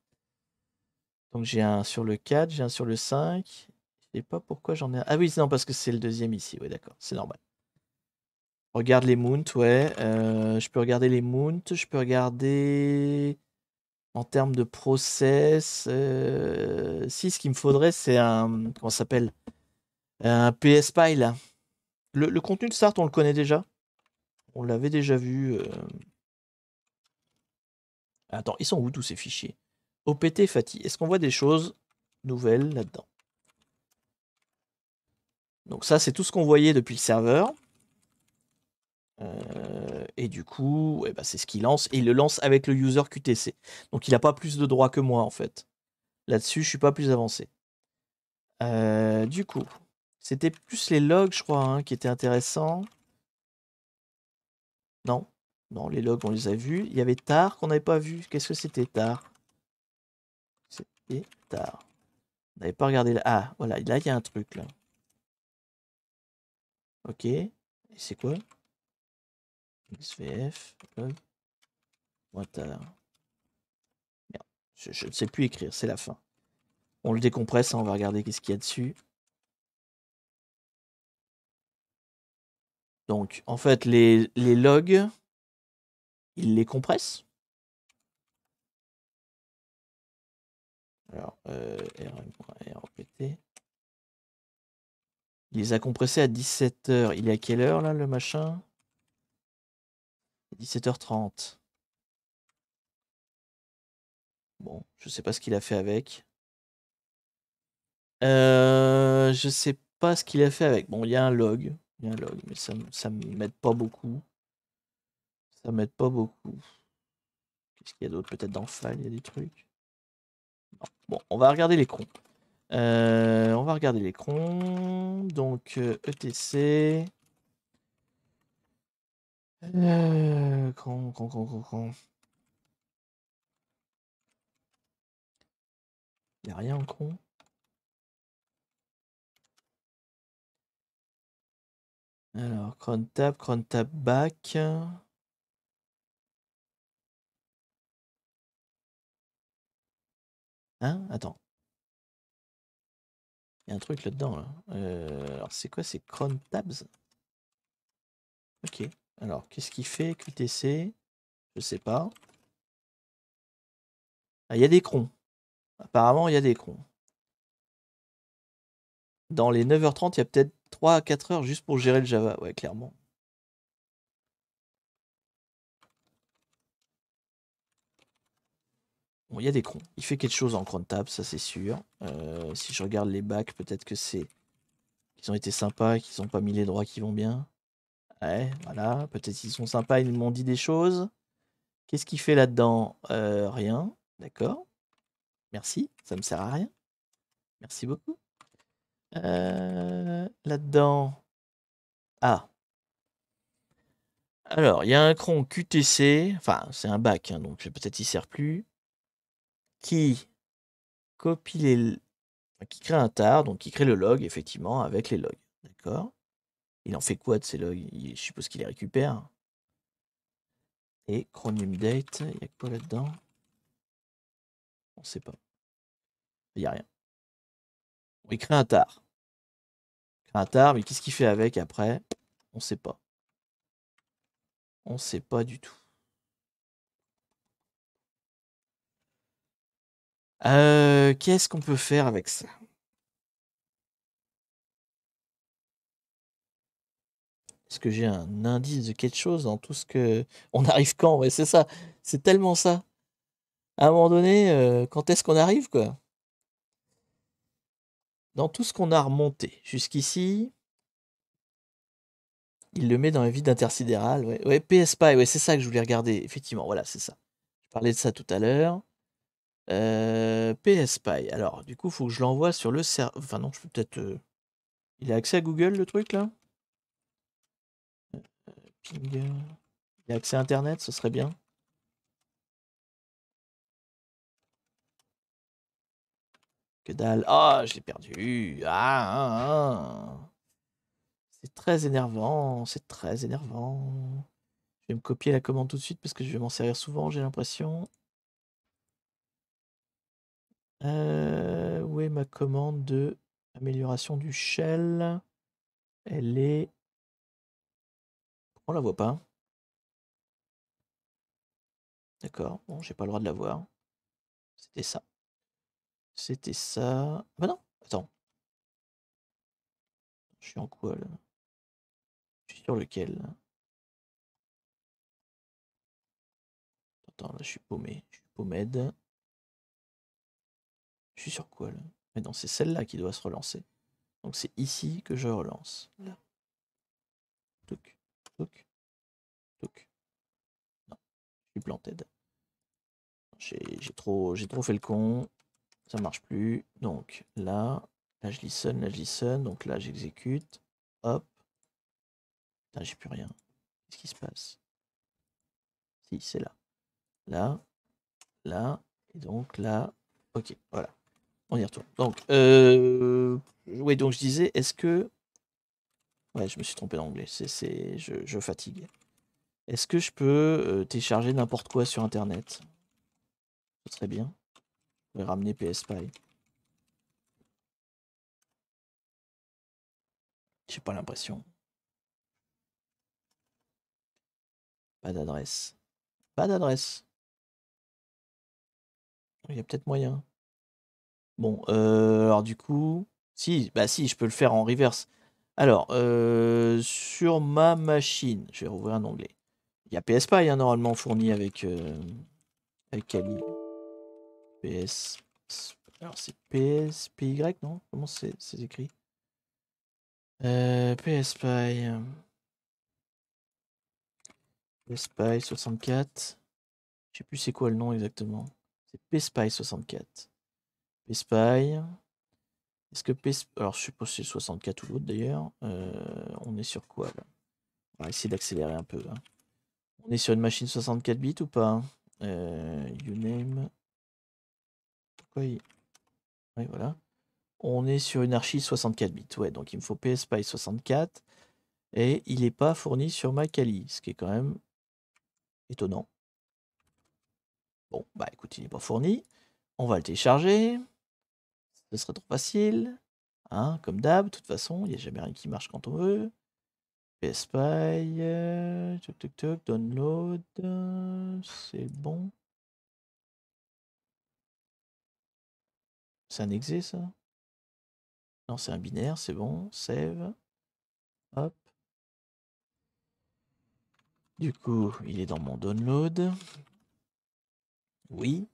Speaker 1: Donc j'ai un sur le 4, j'ai un sur le 5. Je sais pas pourquoi j'en ai un. Ah oui, non, parce que c'est le deuxième ici, Oui, d'accord, c'est normal. Regarde les mounts, ouais. Euh, je peux regarder les mounts. Je peux regarder en termes de process. Euh, si, ce qu'il me faudrait, c'est un. Comment s'appelle Un PS Pile. Le, contenu de Start, on le connaît déjà. On l'avait déjà vu. Euh. Attends, ils sont où tous ces fichiers OPT Fati. Est-ce qu'on voit des choses nouvelles là-dedans Donc, ça, c'est tout ce qu'on voyait depuis le serveur. Euh, et du coup, eh ben, c'est ce qu'il lance. Et il le lance avec le user QTC. Donc il n'a pas plus de droits que moi, en fait. Là-dessus, je ne suis pas plus avancé. Euh, du coup, c'était plus les logs, je crois, hein, qui étaient intéressants. Non Non, les logs, on les a vus. Il y avait TAR qu'on n'avait pas vu. Qu'est-ce que c'était TAR C'était TAR. On n'avait pas regardé là. Ah, voilà, là, il y a un truc, là. Ok. Et c'est quoi SVF, water. E, je, ne sais plus écrire, c'est la fin. On le décompresse, hein, on va regarder qu'est-ce qu'il y a dessus.
Speaker 2: Donc, en fait, les, les logs, ils les compressent. Alors,
Speaker 1: euh, Il les a compressés à 17h. Il est à quelle heure, là, le machin 17h30. Bon, je sais pas ce qu'il a fait avec. Euh, je sais pas ce qu'il a fait avec. Bon, il y a un log. Il y a un log, mais ça, ça m'aide pas beaucoup. Ça m'aide pas beaucoup. Qu'est-ce qu'il y a d'autre Peut-être dans le File, il y a des trucs. Bon, on va regarder l'écran. Euh, on va regarder l'écran. Donc, ETC. Euh, e euh, grand, cron
Speaker 2: con. Il n'y a rien en con. Alors, cron tab cron tab back. Hein Attends. Il y a un truc là-dedans. Euh, alors, c'est quoi ces cron tabs Ok. Alors, qu'est-ce qu'il fait QTC Je sais pas. Ah, il y a des crons. Apparemment, il y a des crons. Dans les 9h30, il y a peut-être 3 à 4 heures
Speaker 1: juste pour gérer le Java. Ouais, clairement. Bon, il y a des crons. Il fait quelque chose en cron tab, ça c'est sûr. Euh, si je regarde les bacs, peut-être que c'est qu'ils ont été sympas qu'ils n'ont pas mis les droits qui vont bien. Ouais, voilà. Peut-être qu'ils sont sympas, ils m'ont dit des choses. Qu'est-ce qu'il fait là-dedans euh, Rien. D'accord. Merci. Ça me sert à rien. Merci beaucoup. Euh, là-dedans. Ah. Alors, il y a un cron QTC. Enfin, c'est un bac, hein, donc peut-être il sert plus. Qui copie les. Qui crée un tar, donc qui crée le log, effectivement, avec les logs. D'accord il en fait quoi de ces logs Je suppose qu'il les récupère. Et Chromium Date, il y a quoi là-dedans On sait pas. Il n'y a rien. il crée un tar. un tar, mais qu'est-ce qu'il fait avec après On sait pas. On ne sait pas du tout. Euh, qu'est-ce qu'on peut faire avec ça que j'ai un indice de quelque chose dans tout ce que. On arrive quand Ouais, c'est ça. C'est tellement ça. À un moment donné, euh, quand est-ce qu'on arrive, quoi Dans tout ce qu'on a remonté jusqu'ici, il le met dans le vide intersidéral Ouais, ouais ouais, c'est ça que je voulais regarder. Effectivement, voilà, c'est ça. Je parlais de ça tout à l'heure. Euh, PSPy. Alors, du coup, il faut que je l'envoie sur le serveur. Enfin, non, je peux peut-être. Il a accès à Google, le truc, là il accès à Internet, ce serait bien. Que dalle. Oh, ah, je l'ai perdu. Ah, ah, ah, C'est très énervant. C'est très énervant. Je vais me copier la commande tout de suite parce que je vais m'en servir souvent, j'ai l'impression. Euh, où est ma commande de amélioration du shell Elle est on la voit pas. D'accord, bon, j'ai pas le droit de la voir. C'était ça. C'était ça. Bah non, attends. Je suis en quoi là
Speaker 2: Je suis sur lequel
Speaker 1: Attends, là je suis paumé. Je suis paumé. Je suis sur quoi là Mais non, c'est celle-là qui doit se relancer. Donc c'est ici que je relance. Là je suis planté. J'ai trop, trop fait le con. Ça marche plus. Donc là, là je listen, là je listen. Donc là j'exécute. Hop. Putain, j'ai plus rien. Qu'est-ce qui se passe Si, c'est là. Là. Là. Et donc là. Ok, voilà. On y retourne. Donc, euh... oui, donc je disais, est-ce que Ouais, je me suis trompé d'anglais. C'est, je, je, fatigue. Est-ce que je peux euh, télécharger n'importe quoi sur Internet Ce serait bien. Je vais ramener PSPy. J'ai pas l'impression.
Speaker 2: Pas d'adresse. Pas
Speaker 1: d'adresse. Il y a peut-être moyen. Bon, euh, alors du coup... Si, bah si, je peux le faire en reverse. Alors, euh, sur ma machine, je vais rouvrir un onglet. Il y a PSPy, hein, normalement fourni avec, euh, avec Kali. PS. Alors c'est PSPY, non Comment c'est écrit PSPy... pspy 64. Je sais plus c'est quoi le nom exactement. C'est pspy 64. pspy est-ce que PS... Alors, je suppose que c'est 64 ou l'autre d'ailleurs. Euh, on est sur quoi là On va essayer d'accélérer un peu hein. On est sur une machine 64 bits ou pas hein euh, You name... Pourquoi Oui, voilà. On est sur une archive 64 bits. Ouais, donc il me faut PSPy 64. Et il n'est pas fourni sur ma Kali, ce qui est quand même étonnant. Bon, bah écoute, il n'est pas fourni. On va le télécharger. Ce serait trop facile. Hein, comme d'hab, de toute façon, il n'y a jamais rien qui marche quand on veut. PSPy, euh, download, euh,
Speaker 2: c'est bon. C'est
Speaker 1: un ça Non, c'est un binaire, c'est bon, save. Hop. Du coup, il est dans mon download. Oui.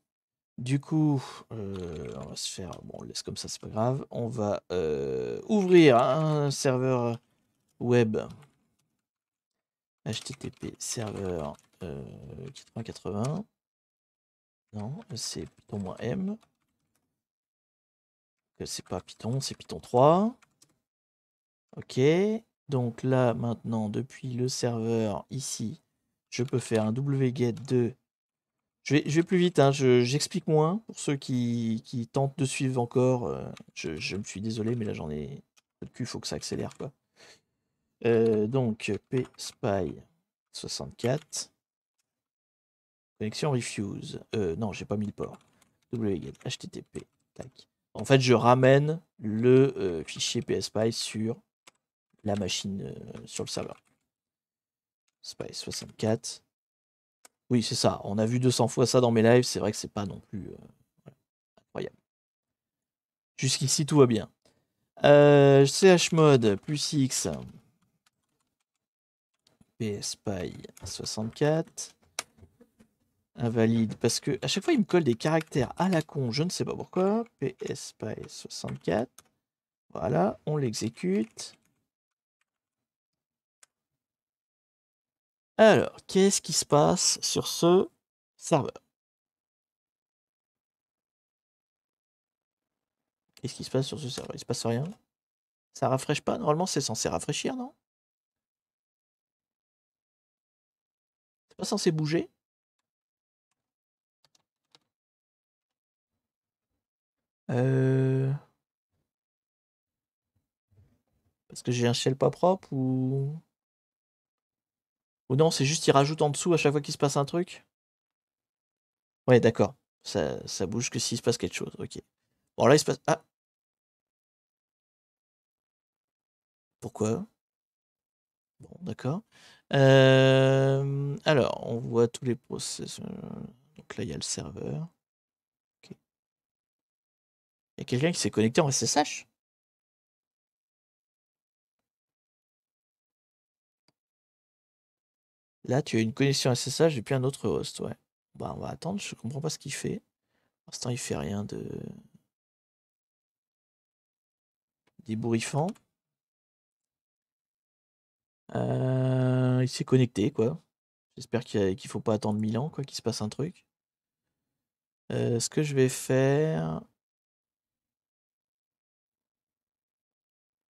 Speaker 1: Du coup, euh, on va se faire. Bon, on laisse comme ça, c'est pas grave. On va euh, ouvrir un serveur web. HTTP serveur 8080. Euh, non, c'est Python-M. C'est pas Python, c'est Python 3. Ok. Donc là, maintenant, depuis le serveur ici, je peux faire un wget de je vais, plus vite, hein. j'explique moins pour ceux qui, tentent de suivre encore. Euh, je, me suis désolé, mais là j'en ai de cul, faut que ça accélère quoi. Euh, donc pspy 64. Connexion refuse. Euh, non, j'ai pas mis le port. wget http. En fait, je ramène le euh, fichier PSPy sur la machine, sur le serveur. Spy 64. Oui, c'est ça. On a vu 200 fois ça dans mes lives. C'est vrai que c'est pas non plus euh, incroyable. Jusqu'ici, tout va bien. Euh, mode plus X. PSPy 64. Invalide, parce que à chaque fois, il me colle des caractères à la con. Je ne sais pas pourquoi. PSPy 64. Voilà, on l'exécute. Alors, qu'est-ce qui se passe sur ce serveur Qu'est-ce qui se passe sur ce serveur Il se passe rien. Ça rafraîche pas Normalement, c'est censé rafraîchir, non C'est pas censé bouger
Speaker 2: Euh...
Speaker 1: Parce que j'ai un shell pas propre ou... Ou non, c'est juste il rajoute en dessous à chaque fois qu'il se passe un truc Ouais, d'accord. Ça, bouge que s'il se passe quelque chose. Ok. Bon, là, il se
Speaker 2: passe. Ah Pourquoi
Speaker 1: Bon, d'accord. Alors, on voit tous les process. Euh, donc là, il y a le serveur. Il y a
Speaker 2: quelqu'un qui s'est connecté en SSH
Speaker 1: Là, tu as une connexion SSH puis un autre host, ouais. Bah, on va attendre, je comprends pas ce qu'il fait. Pour l'instant, il fait rien de ...débouriffant. Euh, il s'est connecté, quoi. J'espère qu'il ne faut pas attendre 1000 ans, quoi, qu'il se passe un truc. Euh, ce que je vais faire...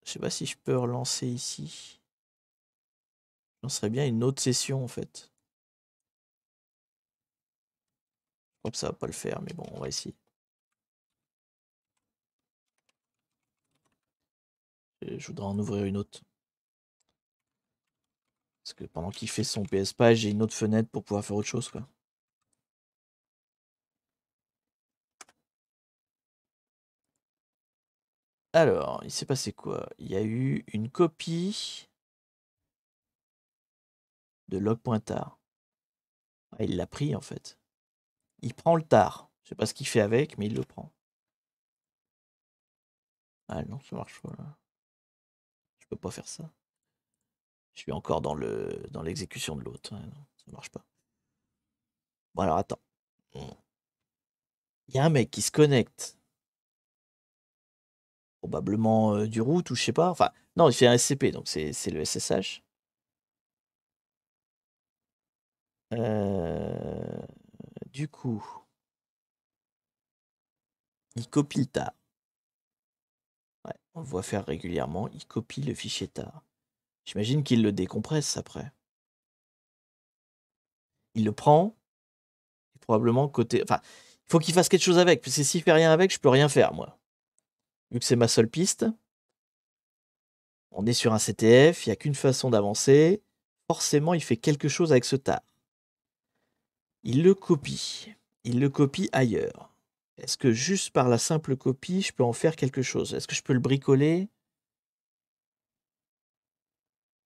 Speaker 1: Je sais pas si je peux relancer ici.
Speaker 2: On serait bien une autre session en fait.
Speaker 1: ça va pas le faire, mais bon, on va essayer. je voudrais en ouvrir une autre. Parce que pendant qu'il fait son PS Page, j'ai une autre fenêtre pour pouvoir faire autre chose, quoi. Alors, il s'est passé quoi Il y a eu une copie de log.tar ah, Il l'a pris en fait. Il prend le tar, Je sais pas ce qu'il fait avec, mais il le prend. Ah non, ça marche pas là. Je peux pas faire ça. Je suis encore dans le dans l'exécution de l'autre. ça hein, ne ça marche pas. Bon alors attends. Il y a un mec qui se connecte. Probablement euh, du route ou je sais pas. Enfin, non, il fait un SCP, donc c'est le SSH. Euh, du coup, il copie le tas. on le voit faire régulièrement. Il copie le fichier tas. J'imagine qu'il le décompresse après. Il le prend. Et probablement côté. Enfin, il faut qu'il fasse quelque chose avec. Parce que s'il fait rien avec, je peux rien faire, moi. Vu que c'est ma seule piste. On est sur un CTF, il n'y a qu'une façon d'avancer. Forcément, il fait quelque chose avec ce tas il le copie. Il le copie ailleurs. Est-ce que juste par la simple copie, je peux en faire quelque chose Est-ce que je peux le bricoler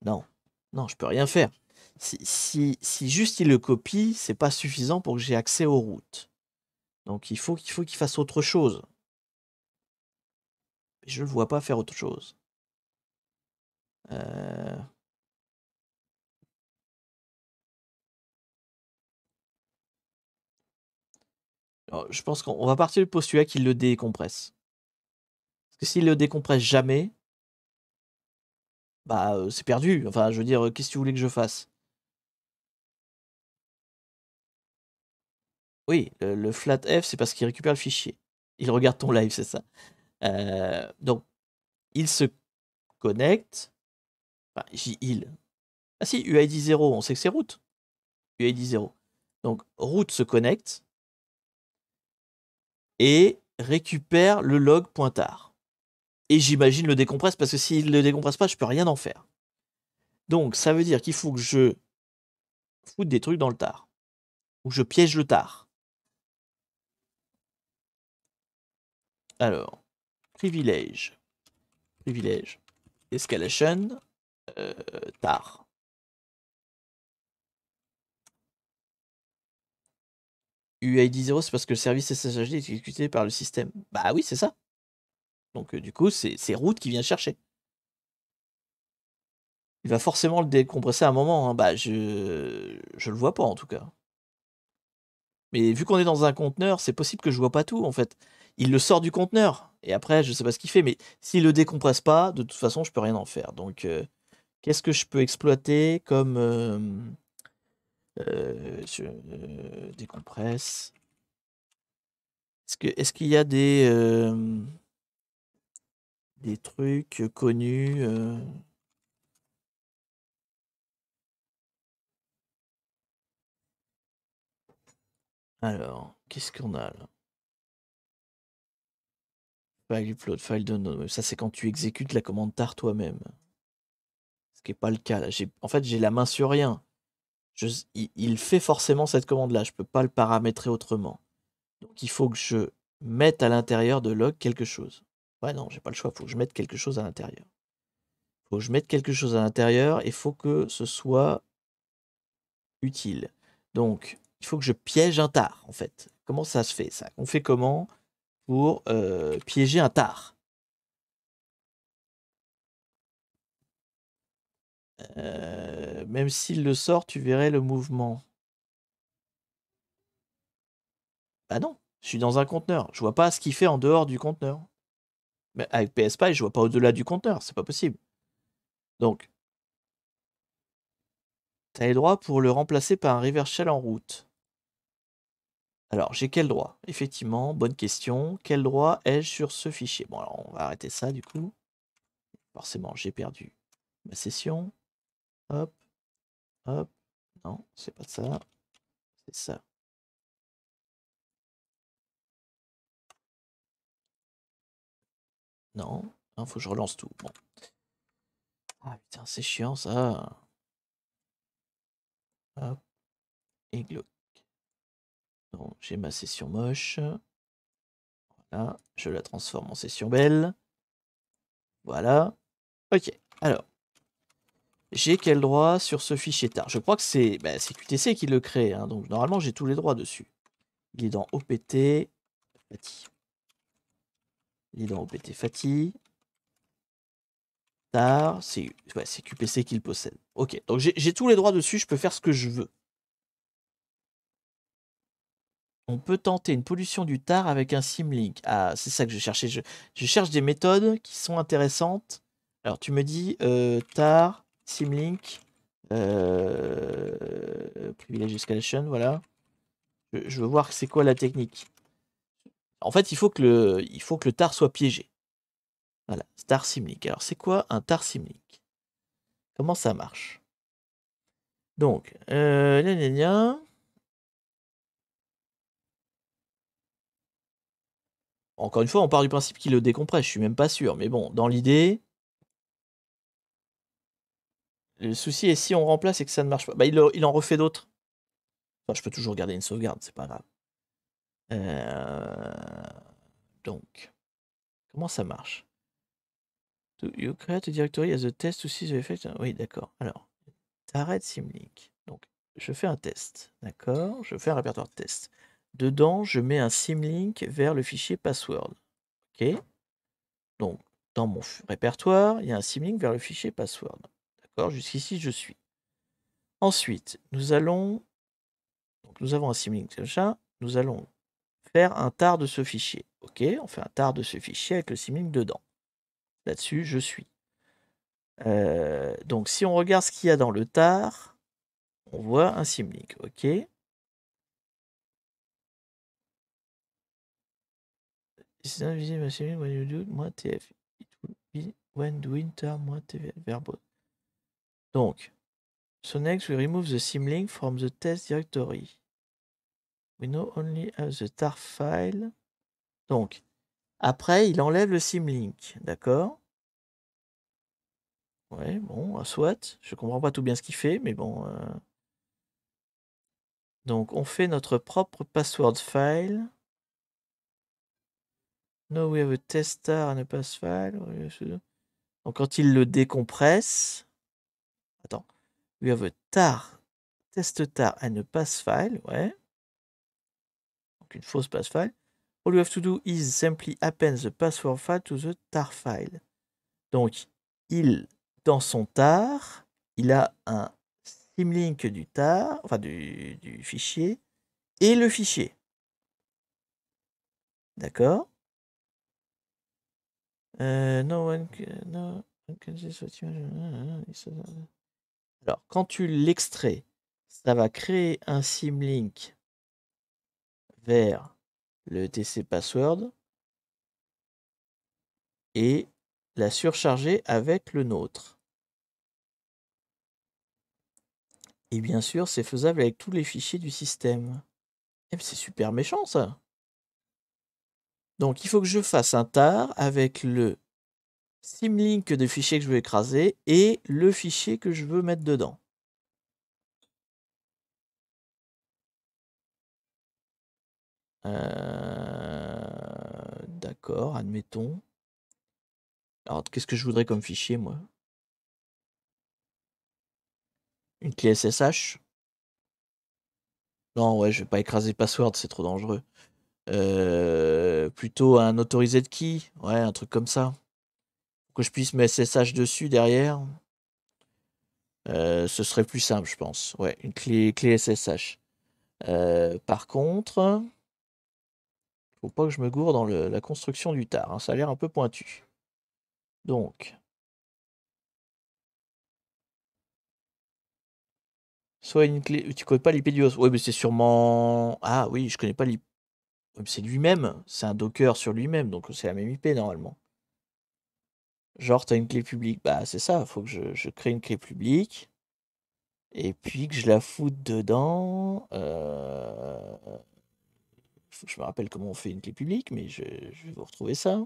Speaker 1: Non. Non, je peux rien faire. Si, juste il le copie, c'est pas suffisant pour que j'ai accès aux routes. Donc il faut qu'il faut qu'il fasse autre chose. je ne le vois pas faire autre chose. Euh, je pense qu'on va partir du postulat qu'il le décompresse. Parce que s'il le décompresse jamais, bah euh, c'est perdu. Enfin, je veux dire, euh, qu'est-ce que tu voulais que je fasse Oui, le, flat F, c'est parce qu'il récupère le fichier. Il regarde ton live, c'est ça. Euh, donc, il se connecte. Enfin, j il. Ah si, UID 0, on sait que c'est root. UID 0. Donc, root se connecte et récupère le log Et j'imagine le décompresse parce que s'il le décompresse pas, je peux rien en faire. Donc ça veut dire qu'il faut que je foute des trucs dans le tar Ou que je piège le tar Alors, privilège. Privilège. Escalation. Euh, tard. UID 0, c'est parce que le service SSHD est exécuté par le système. Bah oui, c'est ça. Donc euh, du coup, c'est root qui vient chercher. Il va forcément le décompresser à un moment. Hein. Bah je je le vois pas en tout cas. Mais vu qu'on est dans un conteneur, c'est possible que je vois pas tout en fait. Il le sort du conteneur et après je sais pas ce qu'il fait. Mais s'il le décompresse pas, de toute façon je peux rien en faire. Donc euh, qu'est-ce que je peux exploiter comme euh, euh, je euh, décompresse. Est-ce qu'il est y a des, euh, des trucs connus Alors, qu'est-ce qu'on a là File upload, file download. Ça, c'est quand tu exécutes la commande tar toi-même. Ce qui n'est pas le cas là. En fait, j'ai la main sur rien il fait forcément cette commande-là. Je ne peux pas le paramétrer autrement. Donc il faut que je mette à l'intérieur de log quelque chose. Ouais, non, j'ai pas le choix. Il faut que je mette quelque chose à l'intérieur. Il faut que je mette quelque chose à l'intérieur et il faut que ce soit utile. Donc, il faut que je piège un tar, en fait. Comment ça se fait ça On fait comment pour euh, piéger un tar Euh, même s'il le sort, tu verrais le mouvement. Bah non, je suis dans un conteneur. Je vois pas ce qu'il fait en dehors du conteneur. Mais avec PSP je vois pas au-delà du conteneur, c'est pas possible. Donc, tu as les droits pour le remplacer par un reverse shell en route. Alors, j'ai quel droit Effectivement, bonne question. Quel droit ai-je sur ce fichier Bon, alors on va arrêter ça du coup. Forcément, j'ai perdu ma session. Hop, hop, non, c'est pas ça, c'est ça. Non, il faut que je relance tout. Ah putain, c'est chiant ça. Hop, et glauque. Donc j'ai ma session moche. Voilà, je la transforme en session belle. Voilà. Ok, alors j'ai quel droit sur ce fichier tar Je crois que c'est ben, QTC qui le crée, hein, donc normalement j'ai tous les droits dessus. Il est dans OPT Fatih. Il est dans OPT Fatih. Tar, c'est ouais, QPC qui le possède. Ok, donc j'ai tous les droits dessus, je peux faire ce que je veux. On peut tenter une pollution du tar avec un simlink. Ah, c'est ça que je cherchais. Je, cherche des méthodes qui sont intéressantes. Alors tu me dis euh, tar Simlink, euh, Privilege Escalation, voilà. Je, veux voir c'est quoi la technique. En fait, il faut que le, il faut que le tar soit piégé. Voilà, Star Simlink. Alors, c'est quoi un tar Simlink Comment ça marche Donc, euh, Encore une fois, on part du principe qu'il le décompresse, je suis même pas sûr. Mais bon, dans l'idée, le souci est si on remplace et que ça ne marche pas, bah, il, en refait d'autres. je peux toujours garder une sauvegarde, c'est pas grave. Euh, donc, comment ça marche Do You create a directory as a test to see the effect. Oui, d'accord. Alors, t'arrêtes Simlink. Donc, je fais un test. D'accord Je fais un répertoire de test. Dedans, je mets un Simlink vers le fichier password. OK Donc, dans mon répertoire, il y a un Simlink vers le fichier password. Jusqu'ici, je suis. Ensuite, nous allons. Donc, nous avons un simlink déjà. Nous allons faire un tar de ce fichier. OK, on fait un tar de ce fichier avec le simlink dedans. Là-dessus, je suis. donc, si on regarde ce qu'il y a dans le tar, on voit un simlink. OK. C'est invisible, moi TF. winter, moi TV, donc, so next we remove the symlink from the test directory. We know only have the tar file. Donc, après, il enlève le symlink, d'accord Ouais, bon, à soit. Je comprends pas tout bien ce qu'il fait, mais bon. Euh. Donc, on fait notre propre password file. Now we have a test star and a pass file. Donc, quand il le décompresse, Attends. We have a tar. Test tar and a pass file. Ouais. Donc une fausse pass file. All we have to do is simply append the password file to the tar file. Donc, il, dans son tar, il a un simlink du tar, enfin du, fichier, et le fichier. D'accord euh, no one can, no one alors, quand tu l'extrais, ça va créer un symlink vers le TC password et la surcharger avec le nôtre. Et bien sûr, c'est faisable avec tous les fichiers du système. Eh ben, c'est super méchant ça. Donc il faut que je fasse un tar avec le Simlink de fichier que je veux écraser et le fichier que je veux mettre dedans. Euh, d'accord, admettons. Alors, qu'est-ce que je voudrais comme fichier, moi Une clé SSH Non, ouais, je vais pas écraser password, c'est trop dangereux. Euh, plutôt un autorisé de key, ouais, un truc comme ça que je puisse mettre SSH dessus derrière, euh, ce serait plus simple, je pense. Ouais, une clé, clé SSH. Euh, par contre, faut pas que je me gourde dans la construction du tard. Hein, ça a l'air un peu pointu. Donc, soit une clé. Tu connais pas l'IP du host Oui, c'est sûrement. Ah oui, je connais pas l'IP. C'est lui-même. C'est un Docker sur lui-même, donc c'est la même IP normalement. Genre, tu as une clé publique. Bah, c'est ça, faut que je, crée une clé publique. Et puis que je la foute dedans. Euh, je me rappelle comment on fait une clé publique, mais je, vais vous retrouver ça.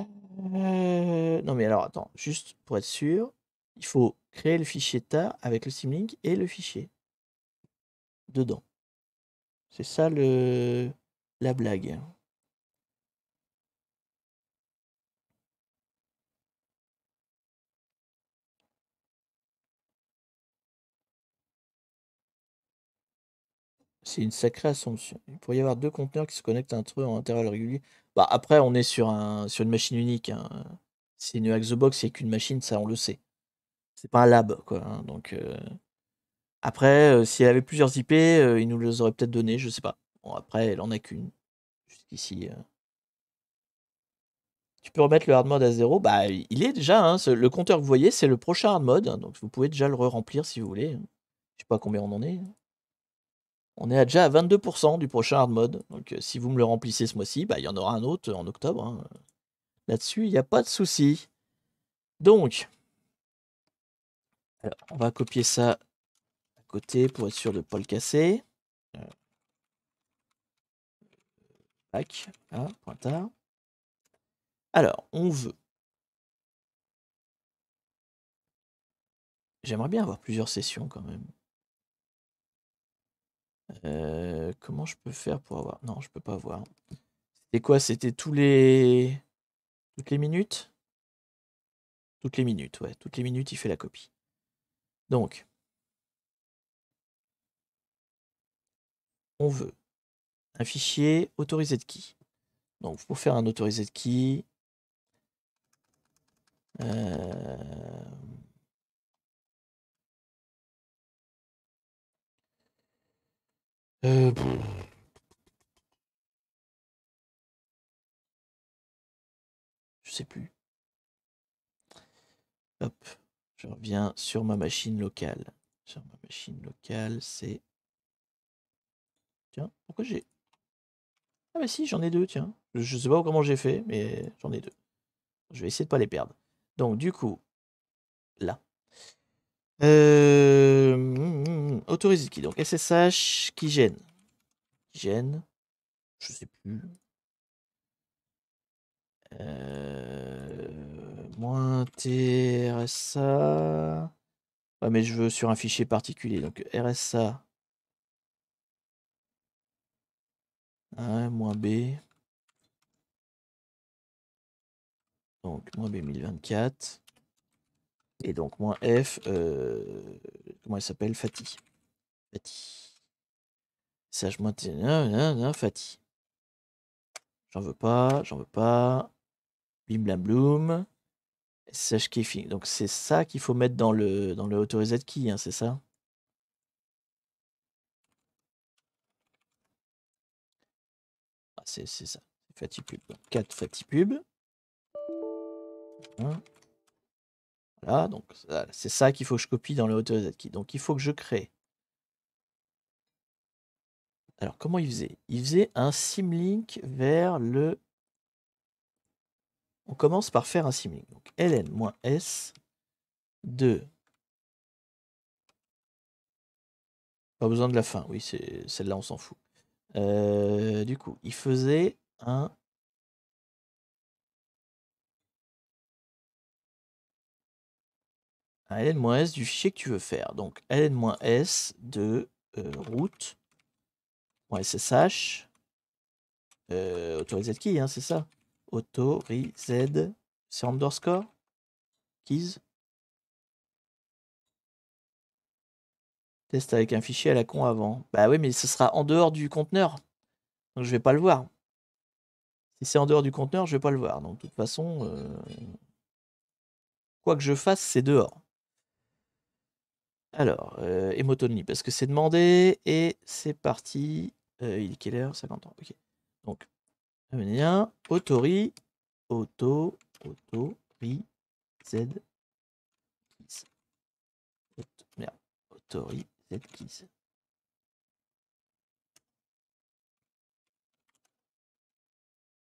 Speaker 1: Euh, non, mais alors, attends, juste pour être sûr, il faut créer le fichier tar avec le simlink et le fichier dedans. C'est ça le la blague. c'est une sacrée assumption. Il pourrait y avoir deux conteneurs qui se connectent entre eux en intérieur régulier. Bah, après, on est sur, un, sur une machine unique. Hein. C'est une Xbox, c'est qu'une machine, ça on le sait. C'est pas un lab, quoi. Hein, donc, euh, Après, euh, s'il si avait plusieurs IP, euh, il nous les aurait peut-être donné, je sais pas. Bon, après, elle en a qu'une. Jusqu'ici. Tu peux remettre le hard mode à zéro Bah, il est déjà. Hein, le compteur que vous voyez, c'est le prochain hard mode. donc, vous pouvez déjà le remplir si vous voulez. Je sais pas combien on en est. On est déjà à 22% du prochain hard mode. Donc euh, si vous me le remplissez ce mois-ci, bah, il y en aura un autre en octobre. Hein. Là-dessus, il n'y a pas de souci. Donc, on va copier ça à côté pour être sûr de ne pas le casser. Euh, tac,
Speaker 2: Alors, on veut.
Speaker 1: J'aimerais bien avoir plusieurs sessions quand même. Euh, comment je peux faire pour avoir Non, je peux pas voir. C'était quoi C'était tous les toutes les minutes Toutes les minutes, ouais. Toutes les minutes, il fait la copie. Donc, on veut un fichier autorisé de qui. Donc, pour faire un autorisé de qui, Euh, je sais plus. Hop, je reviens sur ma machine locale. Sur ma machine locale, c'est. Tiens, pourquoi j'ai. Ah bah si, j'en ai deux, tiens. Je sais pas comment j'ai fait, mais j'en ai deux. Je vais essayer de pas les perdre. Donc du coup, là, euh, mm, mm, mm. autorise qui donc SSH qui gêne. Gêne. Je sais plus. Euh, moins TRSA. mais je veux sur un fichier particulier. Donc RSA. Ouais, moins B. Donc moins B1024. Et donc, moins F, euh, comment elle s'appelle Fati Fati Sage non Fati J'en veux pas, j'en veux pas. Bim blam bloom. Sage keyfing. Donc, c'est ça qu'il faut mettre dans le, dans le authorized key, hein, c'est ça ah, C'est ça. Fati pub. 4 Fati pub. 1. Hein voilà, donc c'est ça qu'il faut que je copie dans le Key. Donc il faut que je crée. Alors comment il faisait Il faisait un link vers le. On commence par faire un simlink. Donc ln-s 2 Pas besoin de la fin, oui, c'est celle-là, on s'en fout. Euh, du coup, il faisait un ln-s du fichier que tu veux faire. Donc ln-s de root euh, route .ssh euh, autorized hein, key, c'est ça autorized, c'est underscore keys test avec un fichier à la con avant. Bah oui, mais ce sera en dehors du conteneur. Donc je vais pas le voir. Si c'est en dehors du conteneur, je vais pas le voir. Donc de toute façon, euh, quoi que je fasse, c'est dehors. Alors, euh, parce que c'est demandé, et c'est parti. Euh, il est quelle heure 50 ans, ok. Donc, Autori, Auto, Auto, Z, Z,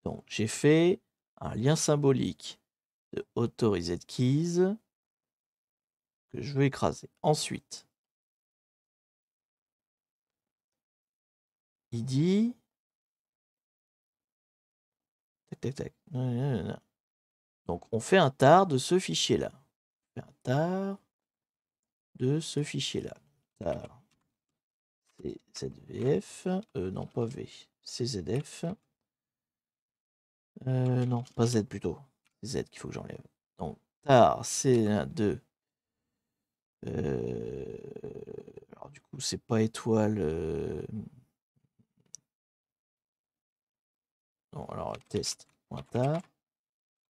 Speaker 1: Donc, j'ai fait un lien symbolique de Autori, Z, Keys je veux écraser. Ensuite,
Speaker 2: il dit...
Speaker 1: Donc on fait un tar de ce fichier-là. un tar de ce fichier-là. C'est ZVF. Euh, non, pas V. CZF. Euh, non, pas Z plutôt. Z qu'il faut que j'enlève. Donc, tar C1, 2, euh, alors du coup, c'est pas étoile. Euh, alors test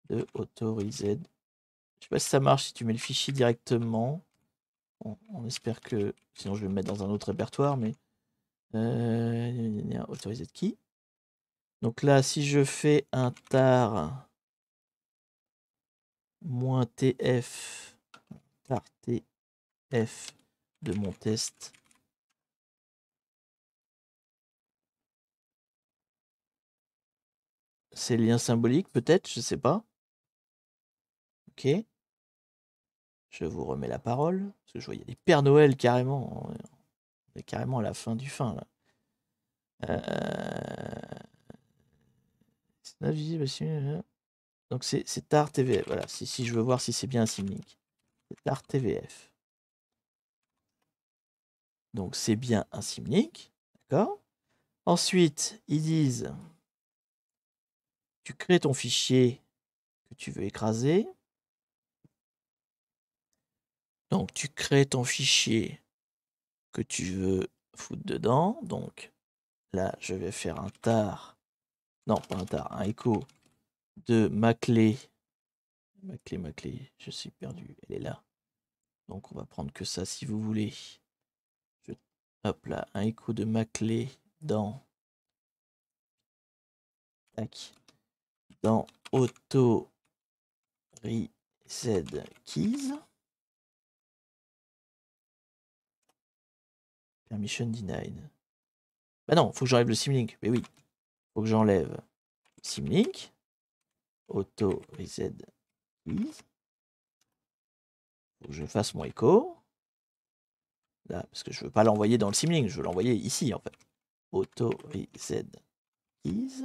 Speaker 1: de autorisé Je sais pas si ça marche si tu mets le fichier directement. On, espère que. Sinon, je vais le mettre dans un autre répertoire, mais. Euh, autorisé de qui Donc là, si je fais un tar moins tf, tar t F de mon test. C'est lien symbolique peut-être, je sais pas. Ok. Je vous remets la parole. Parce que je vois, des Pères Noël carrément. On est carrément à la fin du fin là. Euh... Bah, euh donc c'est art TVF. Voilà, si, si je veux voir si c'est bien un Simlink. TVF. Donc c'est bien un simnique. D'accord Ensuite, ils disent tu crées ton fichier que tu veux écraser. Donc tu crées ton fichier que tu veux foutre dedans. Donc là, je vais faire un tar, non pas un tar, un écho de ma clé. Ma clé, ma clé, je suis perdu, elle est là. Donc on va prendre que ça si vous voulez. Hop là, un écho de ma clé dans. Tac. Dans auto reset keys.
Speaker 2: Permission denied.
Speaker 1: Bah non, faut que j'enlève le simlink. Mais oui, faut que j'enlève simlink. Auto reset keys. Faut que je fasse mon écho parce que je ne veux pas l'envoyer dans le simlink, je veux l'envoyer ici en fait. autorized_keys keys.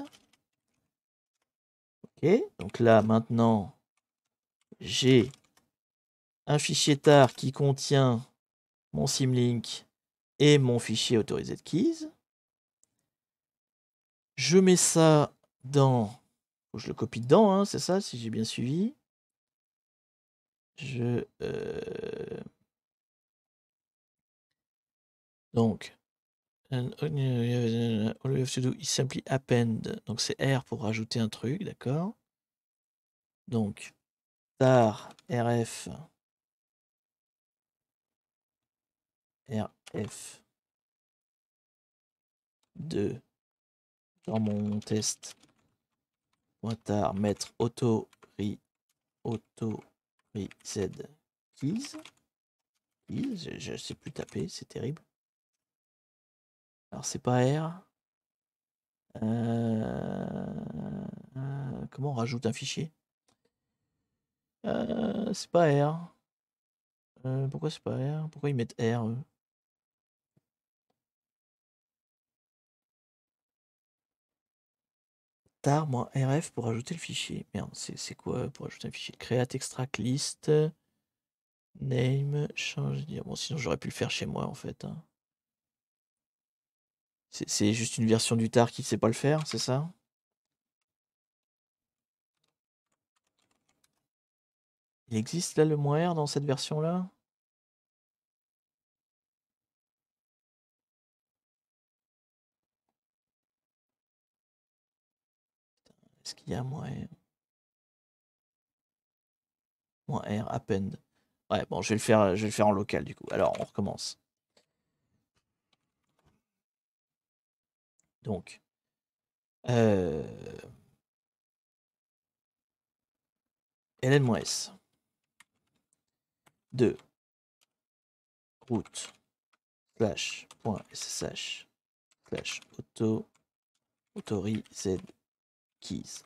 Speaker 1: Ok, donc là maintenant, j'ai un fichier tar qui contient mon simlink et mon fichier autorisé keys. Je mets ça dans... Faut que je le copie dedans, hein, c'est ça, si j'ai bien suivi. Je... Euh, donc, all you have to do append. Donc, c'est R pour rajouter un truc, d'accord Donc, tar RF.
Speaker 2: RF
Speaker 1: de dans mon test pointard mettre auto ri z is je, je sais plus taper c'est terrible alors, c'est pas R. Euh, euh, comment on rajoute un fichier? Euh, c'est pas R. pourquoi c'est pas R? Pourquoi ils mettent R, eux? tar-rf pour ajouter le fichier. Merde, c'est quoi pour ajouter un fichier? Create extract list, name, change bon sinon j'aurais pu le faire chez moi en fait, hein. C'est juste une version du TAR qui ne sait pas le faire, c'est ça Il existe là le moins R dans cette version
Speaker 2: là Est-ce qu'il y a moins
Speaker 1: R R append. Ouais, bon, je vais le faire, je vais le faire en local du coup. Alors, on recommence. Donc, euh, ln-s de route slash ssh slash auto z keys.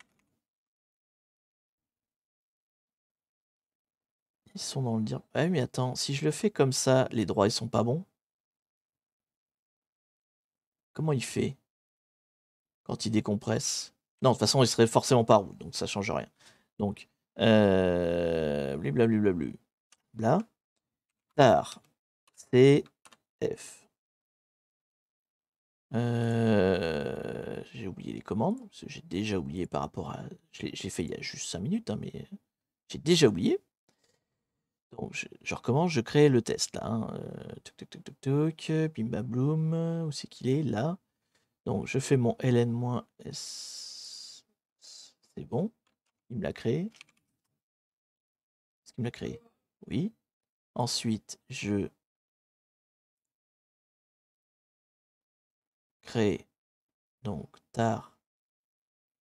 Speaker 1: Ils sont dans le dire. Ah mais attends, si je le fais comme ça, les droits ils sont pas bons. Comment il fait quand il décompresse. Non, de toute façon, il serait forcément par où, donc ça change rien. Donc, euh, blablabla. Bla. Tar. C. F. Euh, j'ai oublié les commandes. J'ai déjà oublié par rapport à. Je J'ai fait il y a juste cinq minutes, hein, mais j'ai déjà oublié. Donc, je, recommence, je crée le test là. Hein. Euh, toc toc bim bloom. Où c'est qu'il est Là. Donc je fais mon ln-s. C'est bon. Il me l'a créé. Est-ce qu'il me l'a créé Oui.
Speaker 2: Ensuite, je
Speaker 1: crée donc tar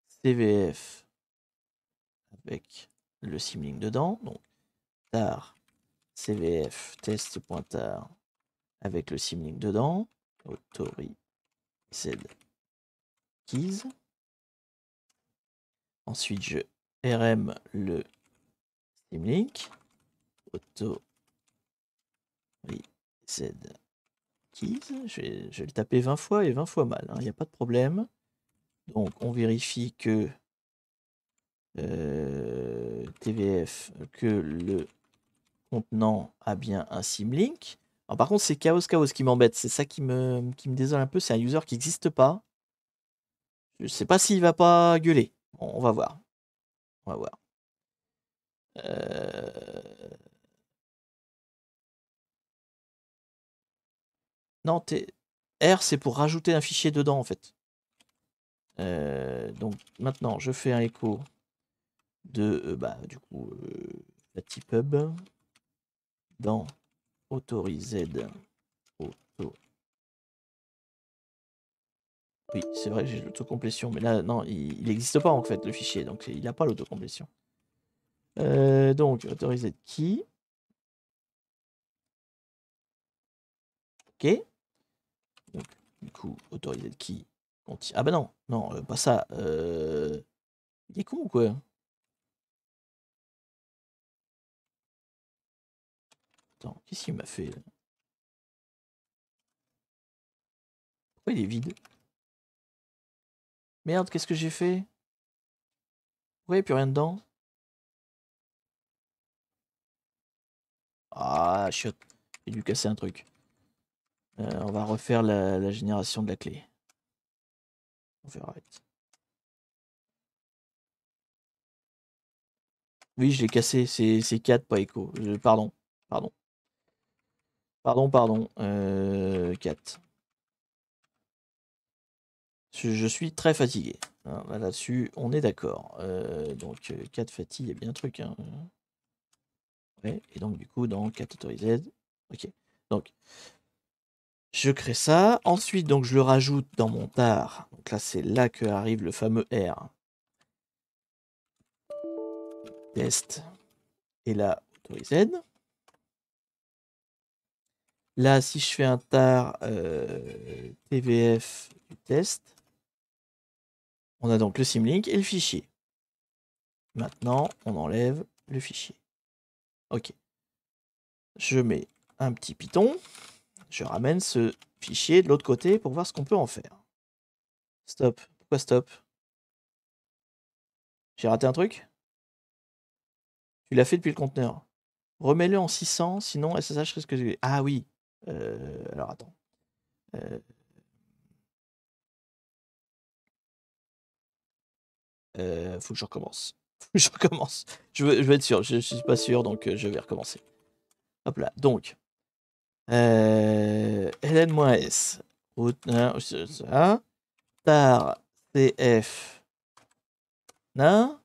Speaker 1: cvf avec le simlink dedans. Donc tar cvf test.tar avec le simlink dedans. Autori Z keys. Ensuite, je RM le simlink Auto Z keys. Je vais, le taper 20 fois et 20 fois mal. Hein. Il n'y a pas de problème. Donc, on vérifie que euh, TVF, que le contenant a bien un Simlink par contre, c'est Chaos Chaos qui m'embête. C'est ça qui me, qui me désole un peu. C'est un user qui n'existe pas. Je ne sais pas s'il va pas gueuler. on va voir. On va voir. Euh. Non, R, c'est pour rajouter un fichier dedans, en fait. Euh, donc, maintenant, je fais un écho de, euh, bah, du coup, la type hub dans Autorisé. Auto. Oui, c'est vrai que j'ai l'autocomplétion, mais là, non, il n'existe pas en fait le fichier, donc il a pas l'autocomplétion. Euh, donc, autorisé qui Ok. du coup, autorisé qui Ah bah non, non, euh, pas ça. Euh... Il est ou
Speaker 2: quoi
Speaker 3: qu'est-ce qu'il m'a fait là il est vide
Speaker 2: Merde, qu'est-ce que j'ai fait
Speaker 1: Vous il plus rien dedans Ah, chiotte. J'ai dû casser un truc. Euh, on va refaire la, génération de la clé. On verra Oui, je l'ai cassé. C'est 4, pas écho. Euh, pardon. Pardon. Pardon, pardon. 4. Euh, je suis très fatigué. Là-dessus, on est d'accord. Euh, donc, 4 euh, fatigue, il y a bien un truc. Hein. et donc, du coup, dans 4 autorisé. Ok. Donc, je crée ça. Ensuite, donc, je le rajoute dans mon tar. Donc là, c'est là que arrive le fameux R. Test. Et là, autorisé. Là, si je fais un tar euh, tvf du test, on a donc le simlink et le fichier. Maintenant, on enlève le fichier. OK. Je mets un petit Python. Je ramène ce fichier de l'autre côté pour voir ce qu'on peut en faire. Stop. Pourquoi stop J'ai raté un truc Tu l'as fait depuis le conteneur. Remets-le en 600, sinon SSH risque de... Ah oui, euh, alors attends. Euh, euh, faut que je recommence. je recommence. Je veux, être sûr. Je, ne suis pas sûr, donc je vais recommencer. Hop là. Donc, LN-S. Hein? Tar CF. Na.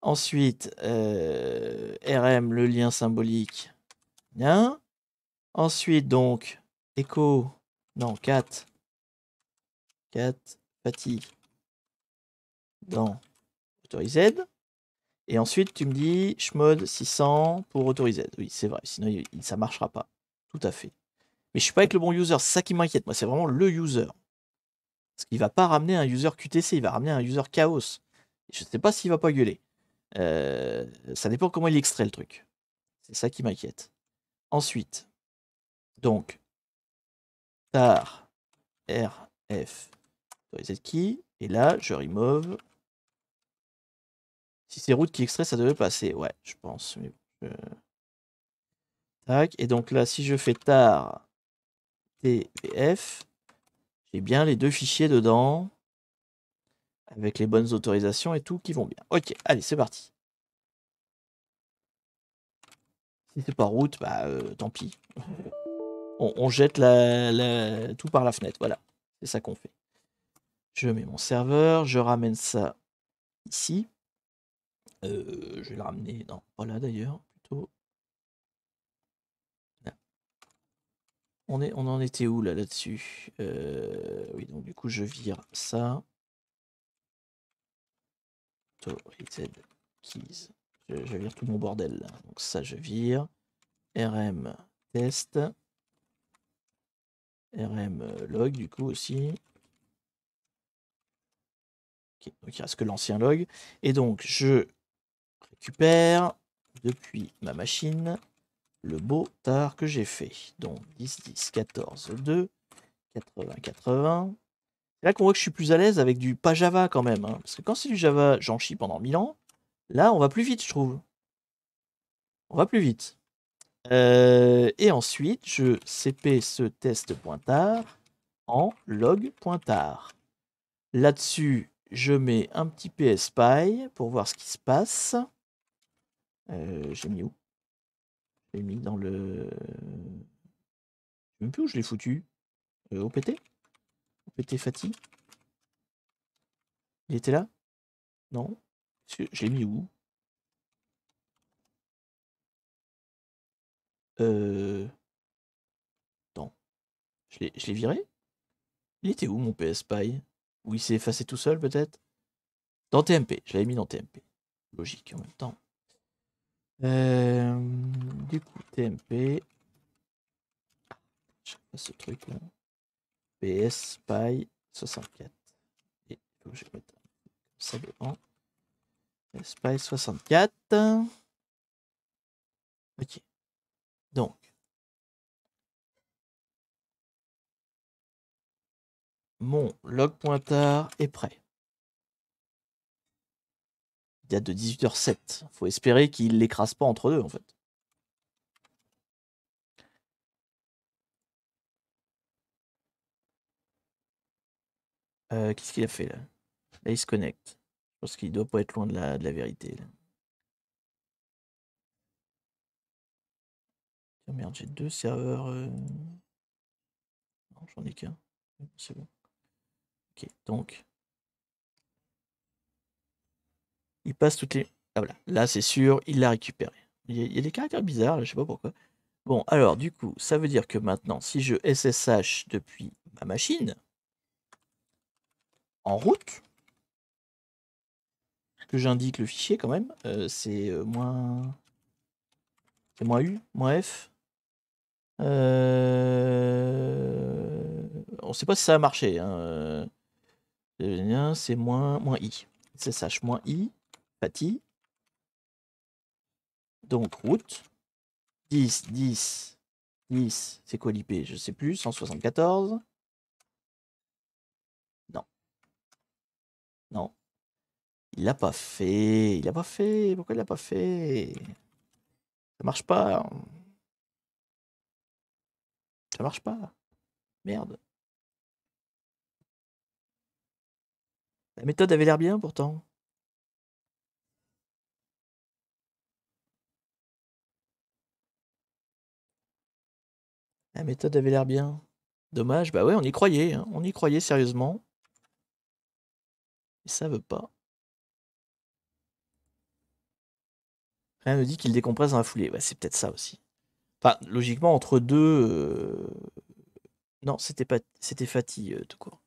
Speaker 1: Ensuite, RM, le lien symbolique. nain Ensuite, donc, écho, non, 4. 4, fatigue dans autorisé Et ensuite, tu me dis schmod 600 pour autorized. Oui, c'est vrai, sinon ça marchera pas. Tout à fait. Mais je suis pas avec le bon user, c'est ça qui m'inquiète. Moi, c'est vraiment le user. Parce qu'il va pas ramener un user QTC, il va ramener un user chaos. Je ne sais pas s'il va pas gueuler. Euh, ça dépend comment il extrait le truc. C'est ça qui m'inquiète. Ensuite, donc, tar
Speaker 2: rf
Speaker 1: c'est qui et là je remove. Si c'est route qui extrait, ça devait passer. Ouais, je pense. Tac. Et donc là, si je fais tar f, j'ai bien les deux fichiers dedans avec les bonnes autorisations et tout qui vont bien. Ok, allez, c'est parti. Si c'est pas route, bah euh, tant pis. on, jette tout par la fenêtre. Voilà, c'est ça qu'on fait. Je mets mon serveur, je ramène ça ici. Euh, je vais le ramener, non, voilà d'ailleurs, plutôt. On, est, on en était où là là-dessus euh, Oui, donc du coup, je vire ça. Je, je vire tout mon bordel Donc ça, je vire. RM test. RM log, du coup, aussi. donc il reste que l'ancien log. Et donc, je récupère depuis ma machine le beau tard que j'ai fait. Donc 10, 10, 14, 2, 80, 80. C'est là qu'on voit que je suis plus à l'aise avec du pas Java quand même. Hein. Parce que quand c'est du Java, j'en chie pendant 1000 ans. Là, on va plus vite, je trouve. On va plus vite. Euh, et ensuite, je cp ce test en log Là-dessus, je mets un petit PSPy pour voir ce qui se passe. Euh, j'ai mis où J'ai mis dans le... Je sais plus où je l'ai foutu. OPT euh, OPT Fatih Il était là Non Je l'ai mis où Euh... Attends. Je l'ai viré Il était où mon PS Pie Ou il s'est effacé tout seul peut-être Dans TMP, je l'avais mis dans TMP. Logique en même temps. Euh, du coup, TMP. Je sais pas ce truc là. PS 64. Et ça 64. Ok. Donc, mon log pointard est prêt. Il date de 18h07. Faut espérer qu'il l'écrase pas entre deux, en fait. Euh, qu'est-ce qu'il a fait là Là, il se connecte. Je pense qu'il doit pas être loin de la, de la vérité. Là. Ah, merde, j'ai deux serveurs. Euh. Non, j'en ai qu'un. C'est bon. Ok, donc. Il passe toutes les. Ah voilà, là c'est sûr, il l'a récupéré. Il y, a, des caractères bizarres, je sais pas pourquoi. Bon, alors du coup, ça veut dire que maintenant, si je SSH depuis ma machine, en route, que j'indique le fichier quand même, euh, c'est euh, moins... C'est moins U, moins F, euh, on ne sait pas si ça a marché. Hein. Euh, c'est moins, moins i. SSH moins i. Pati. Donc route. 10, 10, 10. C'est quoi l'IP Je ne sais plus. 174. Non. Non. Il l'a pas fait. Il a pas fait. Pourquoi il l'a pas fait Ça marche pas. Hein. Ça marche pas. Merde.
Speaker 2: La méthode avait l'air bien pourtant.
Speaker 1: La méthode avait l'air bien. Dommage, bah ouais, on y croyait, hein. on y croyait sérieusement. Et ça veut pas. Rien ne dit qu'il décompresse dans la foulée. Bah, c'est peut-être ça aussi. Enfin, logiquement, entre deux. Euh, non, c'était pas, c'était Fatih euh, tout court.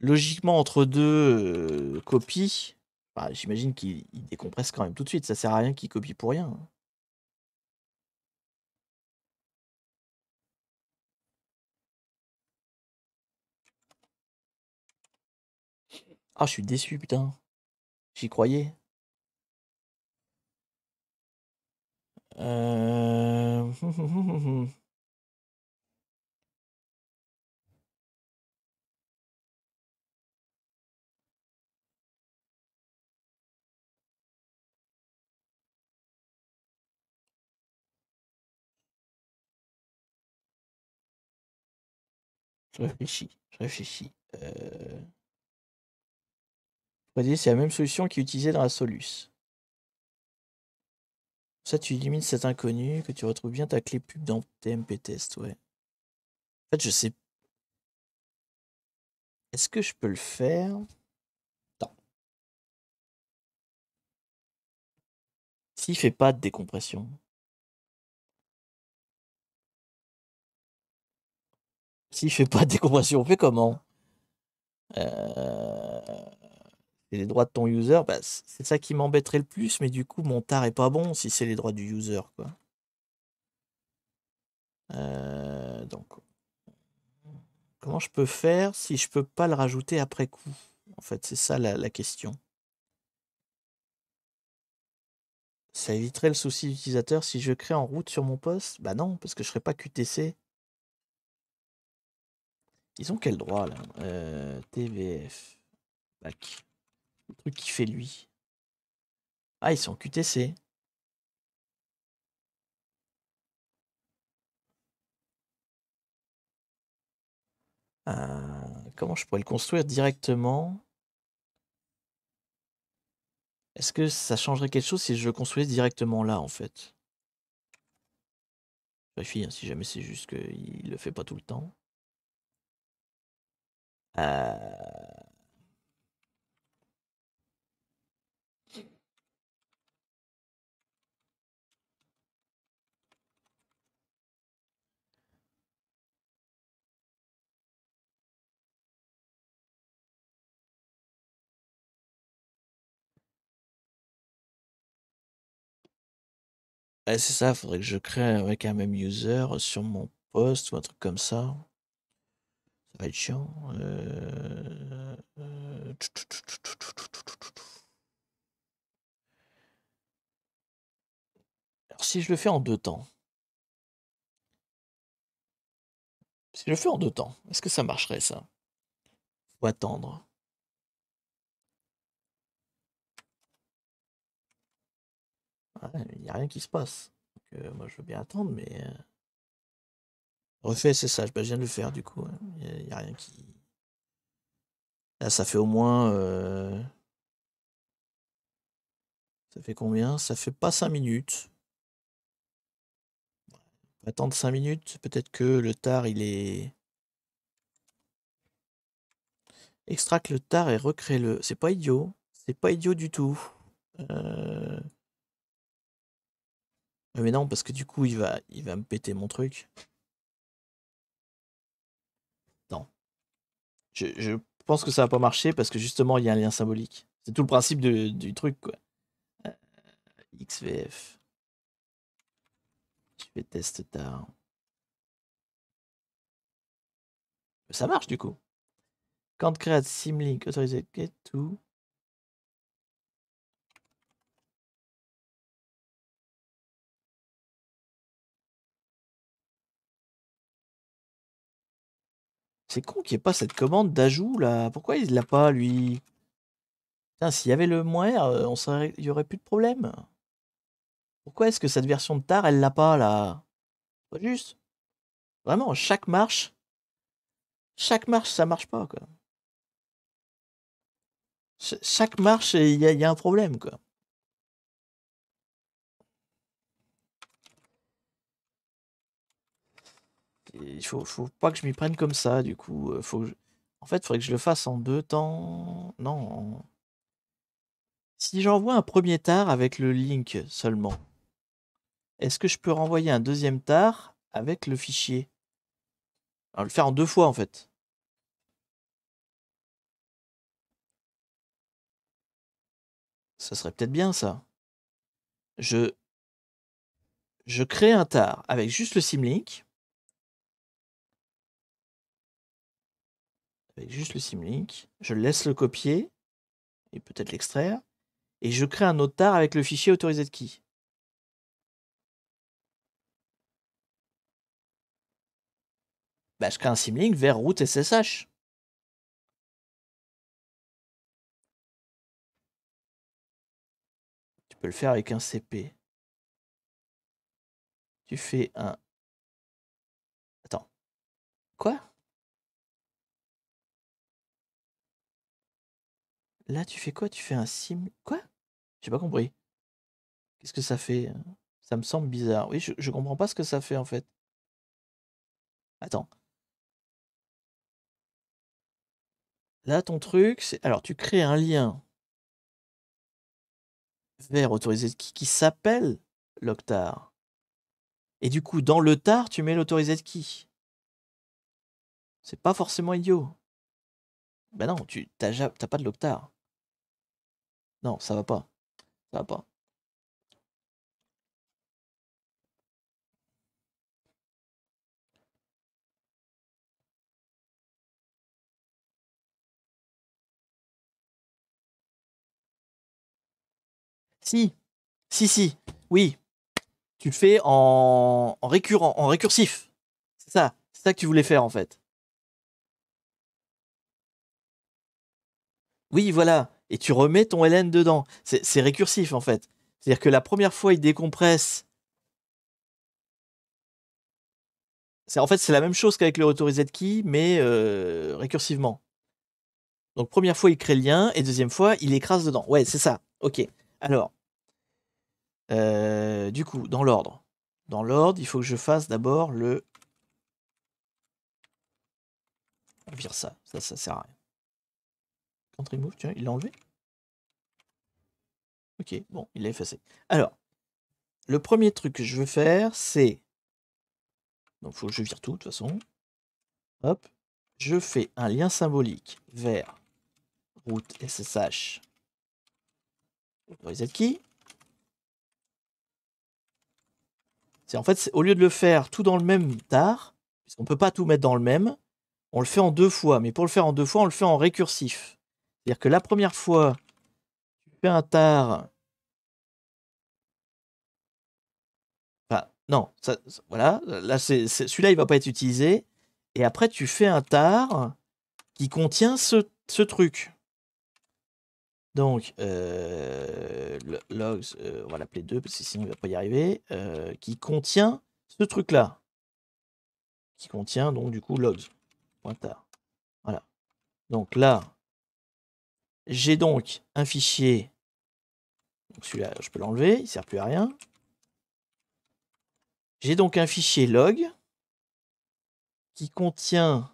Speaker 1: Logiquement, entre deux euh, copies, bah, j'imagine qu'il décompresse quand même tout de suite. Ça sert à rien qu'il copie pour rien.
Speaker 2: Ah, je suis déçu, putain. J'y croyais. Réfléchis, euh, je réfléchis, je réfléchis.
Speaker 1: Euh... c'est la même solution qui est utilisée dans la Solus. Ça, tu élimines cet inconnu, que tu retrouves bien ta clé pub dans TMP test, ouais. En fait, je sais.
Speaker 2: Est-ce que je peux le faire Si S'il fait pas de décompression.
Speaker 1: S'il fait pas de décompression, on fait comment euh les droits de ton user, bah, c'est ça qui m'embêterait le plus, mais du coup, mon tar est pas bon si c'est les droits du user. Quoi. Euh, donc, comment je peux faire si je peux pas le rajouter après coup En fait, c'est ça la, question. Ça éviterait le souci d'utilisateur si je crée en route sur mon poste Bah non, parce que je serais pas QTC. Ils ont quel droit là euh, TVF. Le truc qui fait lui. Ah, ils sont en QTC. Euh, comment je pourrais le construire directement Est-ce que ça changerait quelque chose si je le construisais directement là, en fait Je vérifie, hein, si jamais c'est juste qu'il ne le fait pas tout le temps. Euh... Ouais, c'est ça, faudrait que je crée avec un même user sur mon poste ou un truc comme ça. Ça va être chiant. Euh. Alors si je le fais en deux temps. Si je le fais en deux temps, est-ce que ça marcherait ça Faut attendre. il n'y a rien qui se passe. Euh, moi, je veux bien attendre, mais. Euh, refait c'est ça, ben, je viens de le faire, du coup. Hein. Il n'y a, rien qui. Là, ça fait au moins. Euh, ça fait combien Ça fait pas 5 minutes. attendre 5 minutes. Peut-être que le tard, il est. extracte le tard et recrée le. C'est pas idiot. C'est pas idiot du tout. Ah, mais non, parce que du coup, il va, il va me péter mon truc. Non. Je, je pense que ça va pas marcher parce que justement, il y a un lien symbolique. C'est tout le principe de, du truc, quoi. Euh, XVF. Je vais tester tard.
Speaker 2: Ça marche, du coup. Quand create simlink autorisé get to
Speaker 1: C'est con qu'il n'y ait pas cette commande d'ajout là. Pourquoi il l'a pas lui s'il y avait le moins, euh, on il n'y aurait plus de problème. Pourquoi est-ce que cette version de TAR, elle l'a pas là Pas juste. Vraiment, chaque marche. Chaque marche, ça marche pas, quoi. chaque marche, il y, a un problème, quoi. il faut, faut pas que je m'y prenne comme ça, du coup. Euh, en fait, il faudrait que je le fasse en deux temps. Non. Si j'envoie un premier tar avec le link seulement, est-ce que je peux renvoyer un deuxième tar avec le fichier le faire en deux fois, en fait. Ça serait peut-être bien,
Speaker 2: ça. Je, je crée un tar avec juste le simlink. avec juste le
Speaker 1: simlink. Je laisse le copier et peut-être l'extraire. Et je crée un autre avec le fichier autorisé de qui Bah, je crée un simlink vers route SSH.
Speaker 2: Tu peux le faire avec un CP. Tu fais un... Attends. Quoi
Speaker 1: Là, tu fais quoi Tu fais un sim... Quoi J'ai pas compris. Qu'est-ce que ça fait Ça me semble bizarre. Oui, je, comprends pas ce que ça fait, en fait. Attends. Là, ton truc, c'est... Alors, tu crées un lien vers autorisé qui, qui s'appelle l'octar. Et du coup, dans le tar, tu mets l'autorisé qui. C'est pas forcément idiot. Ben non, tu t'as, pas de l'octar. Non, ça va pas. Ça va pas. Si, si, si, oui. Tu le fais en, en récurrent, en récursif. C'est ça, c'est ça que tu voulais faire en fait. Oui, voilà et tu remets ton LN dedans. C'est récursif en fait. C'est-à-dire que la première fois, il décompresse. En fait, c'est la même chose qu'avec le de Key, mais euh, récursivement. Donc, première fois, il crée le lien, et deuxième fois, il écrase dedans. Ouais, c'est ça. Ok. Alors, euh, du coup, dans l'ordre. Dans l'ordre, il faut que je fasse d'abord le. On vire ça. Ça, ça sert à rien il l'a enlevé. Ok, bon, il l'a effacé. Alors, le premier truc que je veux faire, c'est... Donc, faut que je vire tout, de toute façon. Hop. Je fais un lien symbolique vers route SSH reset key. C'est en fait, au lieu de le faire tout dans le même tar puisqu'on ne peut pas tout mettre dans le même, on le fait en deux fois. Mais pour le faire en deux fois, on le fait en récursif. C'est-à-dire que la première fois, tu fais un tar Enfin, non, voilà. Là, c'est, celui-là, il va pas être utilisé. Et après, tu fais un tar qui contient ce, truc. Donc, euh, logs, euh, on va l'appeler 2 parce que sinon il va pas y arriver, euh, qui contient ce truc-là. Qui contient donc du coup logs. Voilà. Donc là, j'ai donc un fichier. Celui-là, je peux l'enlever, il ne sert plus à rien. J'ai donc un fichier log qui contient.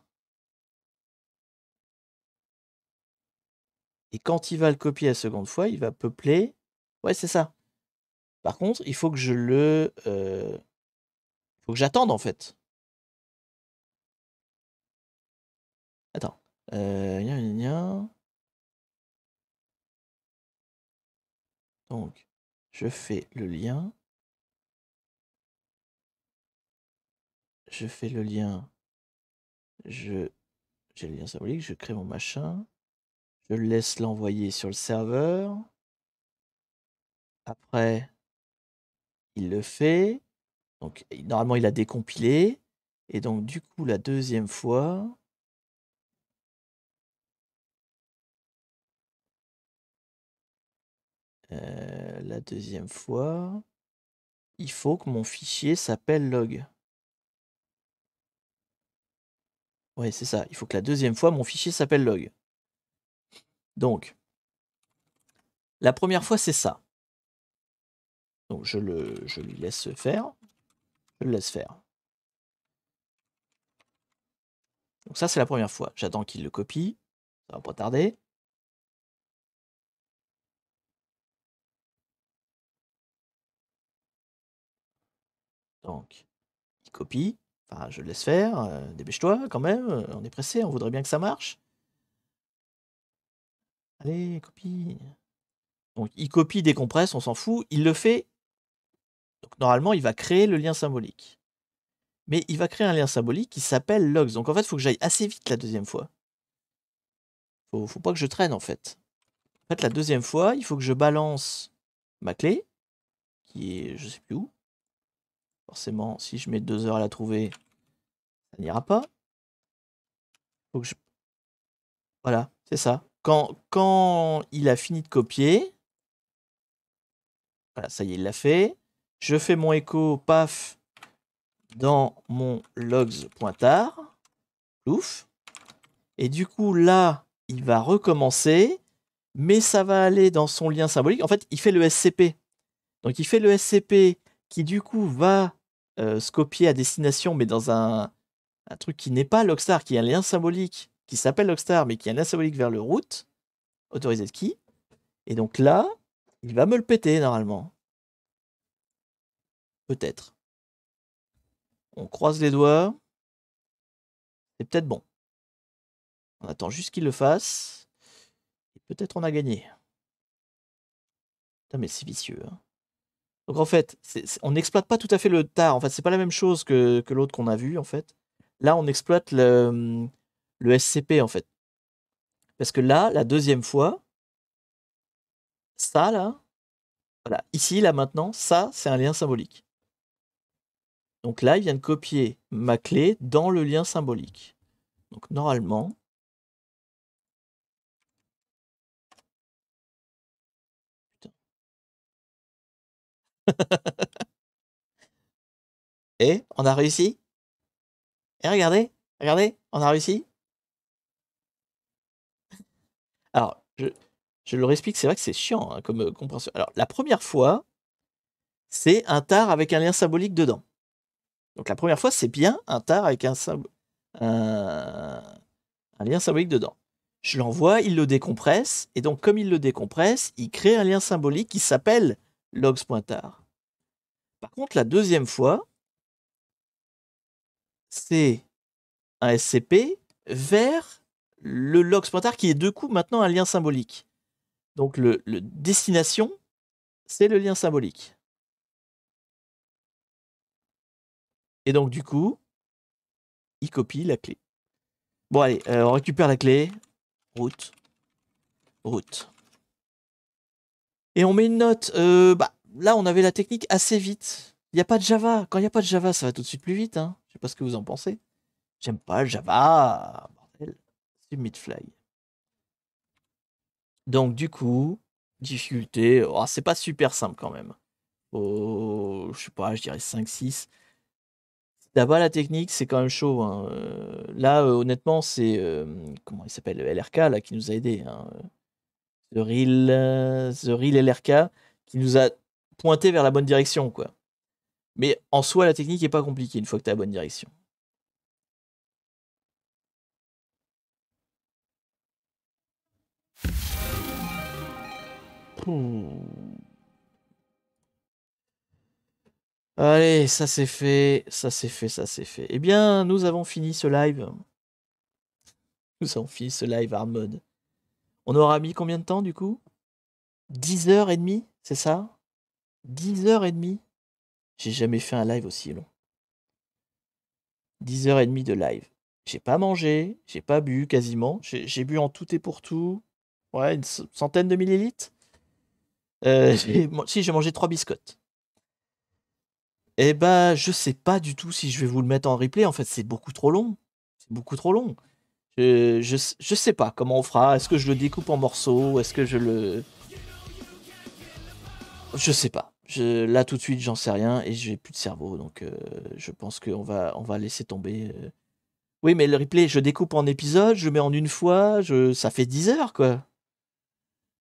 Speaker 1: Et quand il va le copier la seconde fois, il va peupler. Ouais, c'est ça. Par contre, il faut que je le. Euh, il faut que j'attende en
Speaker 2: fait. Attends. Euh... Donc, je fais le lien.
Speaker 1: Je fais le lien. Je j'ai le lien symbolique, je crée mon machin. Je laisse l'envoyer sur le serveur. Après, il le fait. Donc, normalement, il a décompilé. Et donc, du coup, la deuxième fois,
Speaker 2: Euh, la
Speaker 1: deuxième fois, il faut que mon fichier s'appelle log. Oui, c'est ça. Il faut que la deuxième fois, mon fichier s'appelle log. Donc, la première fois, c'est ça. Donc, je, le, je lui laisse faire. Je le laisse faire. Donc, ça, c'est la première fois. J'attends qu'il le copie.
Speaker 2: Ça va pas tarder.
Speaker 1: Donc, il copie. Enfin, je le laisse faire. Euh, dépêche-toi quand même. Euh, on est pressé. On voudrait bien que ça marche. Allez, copie. Donc, il copie, décompresse, on s'en fout. Il le fait. Donc, normalement, il va créer le lien symbolique. Mais il va créer un lien symbolique qui s'appelle logs. Donc, en fait, il faut que j'aille assez vite la deuxième fois. Faut, faut pas que je traîne, en fait. En fait, la deuxième fois, il faut que je balance ma clé, qui est je sais plus où. Forcément, si je mets deux heures à la trouver, ça n'ira pas. Voilà, c'est ça. Quand, il a fini de copier, voilà, ça y est, il l'a fait. Je fais mon écho, paf, dans mon logs.tar. pointard. Ouf. Et du coup, là, il va recommencer, mais ça va aller dans son lien symbolique. En fait, il fait le SCP. Donc, il fait le SCP qui, du coup, va scopier à destination, mais dans un, un truc qui n'est pas Lockstar, qui a un lien symbolique, qui s'appelle Lockstar, mais qui a un lien symbolique vers le route, autorisé de qui Et donc là, il va me le péter normalement. Peut-être. On croise
Speaker 2: les doigts. C'est peut-être bon. On attend juste qu'il le
Speaker 1: fasse. Peut-être on a gagné. Putain, mais c'est vicieux. Hein. Donc en fait, on n'exploite pas tout à fait le tar. En fait, c'est pas la même chose que, l'autre qu'on a vu en fait. Là, on exploite le, SCP en fait. Parce que là, la deuxième fois, ça là, voilà, ici, là maintenant, ça, c'est un lien symbolique. Donc là, il vient de copier ma clé dans le lien symbolique. Donc normalement,
Speaker 2: Et on a réussi.
Speaker 1: Et regardez, regardez, on a réussi. Alors, je, je leur explique, c'est vrai que c'est chiant hein, comme euh, compréhension. Alors, la première fois, c'est un tar avec un lien symbolique dedans. Donc la première fois, c'est bien un tar avec un, un, un lien symbolique dedans. Je l'envoie, il le décompresse, et donc comme il le décompresse, il crée un lien symbolique qui s'appelle logs.tar. Par contre, la deuxième fois, c'est un SCP vers le logs.tar qui est de coup maintenant un lien symbolique. Donc le, destination, c'est le lien symbolique. Et donc du coup, il copie la clé. Bon allez, euh, on récupère la clé. Route. Route et on met une note. Euh, bah, là, on avait la technique assez vite. Il n'y a pas de Java. Quand il n'y a pas de Java, ça va tout de suite plus vite. Hein. Je sais pas ce que vous en pensez. J'aime pas le Java. Bordel. Submit fly. Donc, du coup, difficulté. Oh, c'est pas super simple quand même. Oh, je sais pas, je dirais 5-6. D'abord, la technique, c'est quand même chaud. Hein. Euh, là, euh, honnêtement, c'est. comment il s'appelle LRK là, qui nous a aidés. Hein. The Real, euh, The Real LRK, qui nous a pointé vers la bonne direction, quoi. Mais en soi, la technique est pas compliquée une fois que tu as la bonne direction. Allez, ça c'est fait, ça c'est fait, ça c'est fait. Eh bien, nous avons fini ce live. Nous avons fini ce live mode. On aura mis combien de temps du coup 10h30, c'est ça 10h30 J'ai jamais fait un live aussi long. 10h30 de live. J'ai pas mangé, j'ai pas bu quasiment. J'ai bu en tout et pour tout. Ouais, une centaine de millilitres. Euh, si j'ai mangé trois biscottes. Eh ben, je sais pas du tout si je vais vous le mettre en replay. En fait, c'est beaucoup trop long. C'est beaucoup trop long. Je, je, sais pas comment on fera. Est-ce que je le découpe en morceaux Est-ce que je le. Je sais pas. Je, là, tout de suite, j'en sais rien et j'ai plus de cerveau. Donc, euh, je pense qu'on va, on va laisser tomber. Euh. Oui, mais le replay, je découpe en épisode je mets en une fois, je... ça fait 10 heures, quoi.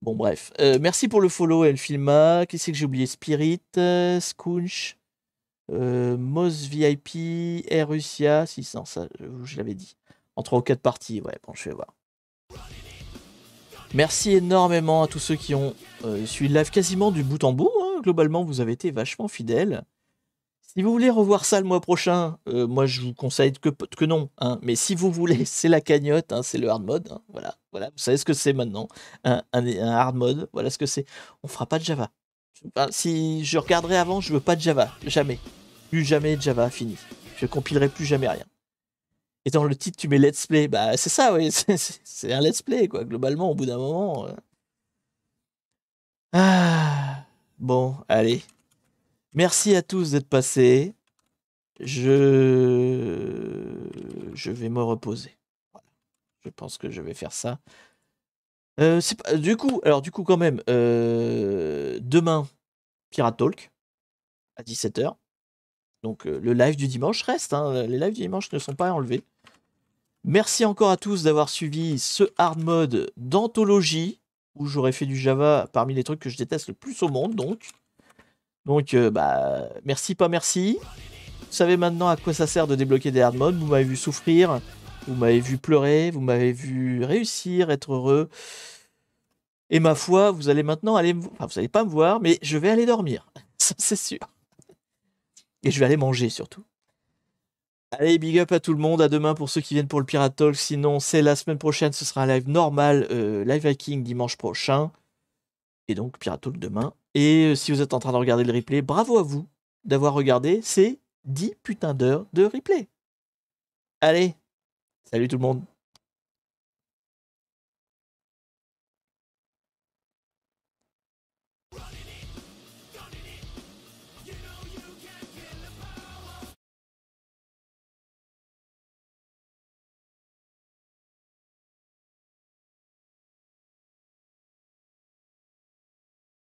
Speaker 1: Bon, bref. Euh, merci pour le follow, et Elfilma. qui c'est que j'ai oublié Spirit, euh, Skunch, euh, VIP, Air Russia, 600, ça, je l'avais dit en 3 ou 4 parties. Ouais, bon, je vais voir. Merci énormément à tous ceux qui ont euh, suivi suivi live quasiment du bout en bout. Hein. Globalement, vous avez été vachement fidèles. Si vous voulez revoir ça le mois prochain, euh, moi je vous conseille que, que non. Hein. Mais si vous voulez, c'est la cagnotte, hein, c'est le hard mode. Voilà, voilà, vous savez ce que c'est maintenant. Un, hard mode, voilà ce que c'est. On fera pas de Java. si je regarderai avant, je veux pas de Java. Jamais. Plus jamais de Java, fini. Je compilerai plus jamais rien dans le titre, tu mets Let's Play. Bah, c'est ça, oui. C'est un Let's Play, quoi. Globalement, au bout d'un moment. Euh. Ah, bon, allez. Merci à tous d'être passés. Je. Je vais me reposer. Je pense que je vais faire ça. Euh, du coup, alors, du coup, quand même, euh, demain, Pirate Talk à 17h. Donc le live du dimanche reste, hein. les lives du dimanche ne sont pas enlevés. Merci encore à tous d'avoir suivi ce hard mode d'anthologie où j'aurais fait du Java parmi les trucs que je déteste le plus au monde donc. Donc euh, bah merci pas merci. Vous savez maintenant à quoi ça sert de débloquer des hard modes, vous m'avez vu souffrir, vous m'avez vu pleurer, vous m'avez vu réussir, être heureux. Et ma foi, vous allez maintenant aller Enfin, vous n'allez pas me voir, mais je vais aller dormir. c'est sûr. Et je vais aller manger, surtout. Allez, big up à tout le monde. À demain pour ceux qui viennent pour le Pirate Talk. Sinon, c'est la semaine prochaine. Ce sera un live normal, euh, live hacking dimanche prochain. Et donc, Pirate Talk demain. Et euh, si vous êtes en train de regarder le replay, bravo à vous d'avoir regardé ces 10 putains d'heures de replay. Allez, salut tout le monde.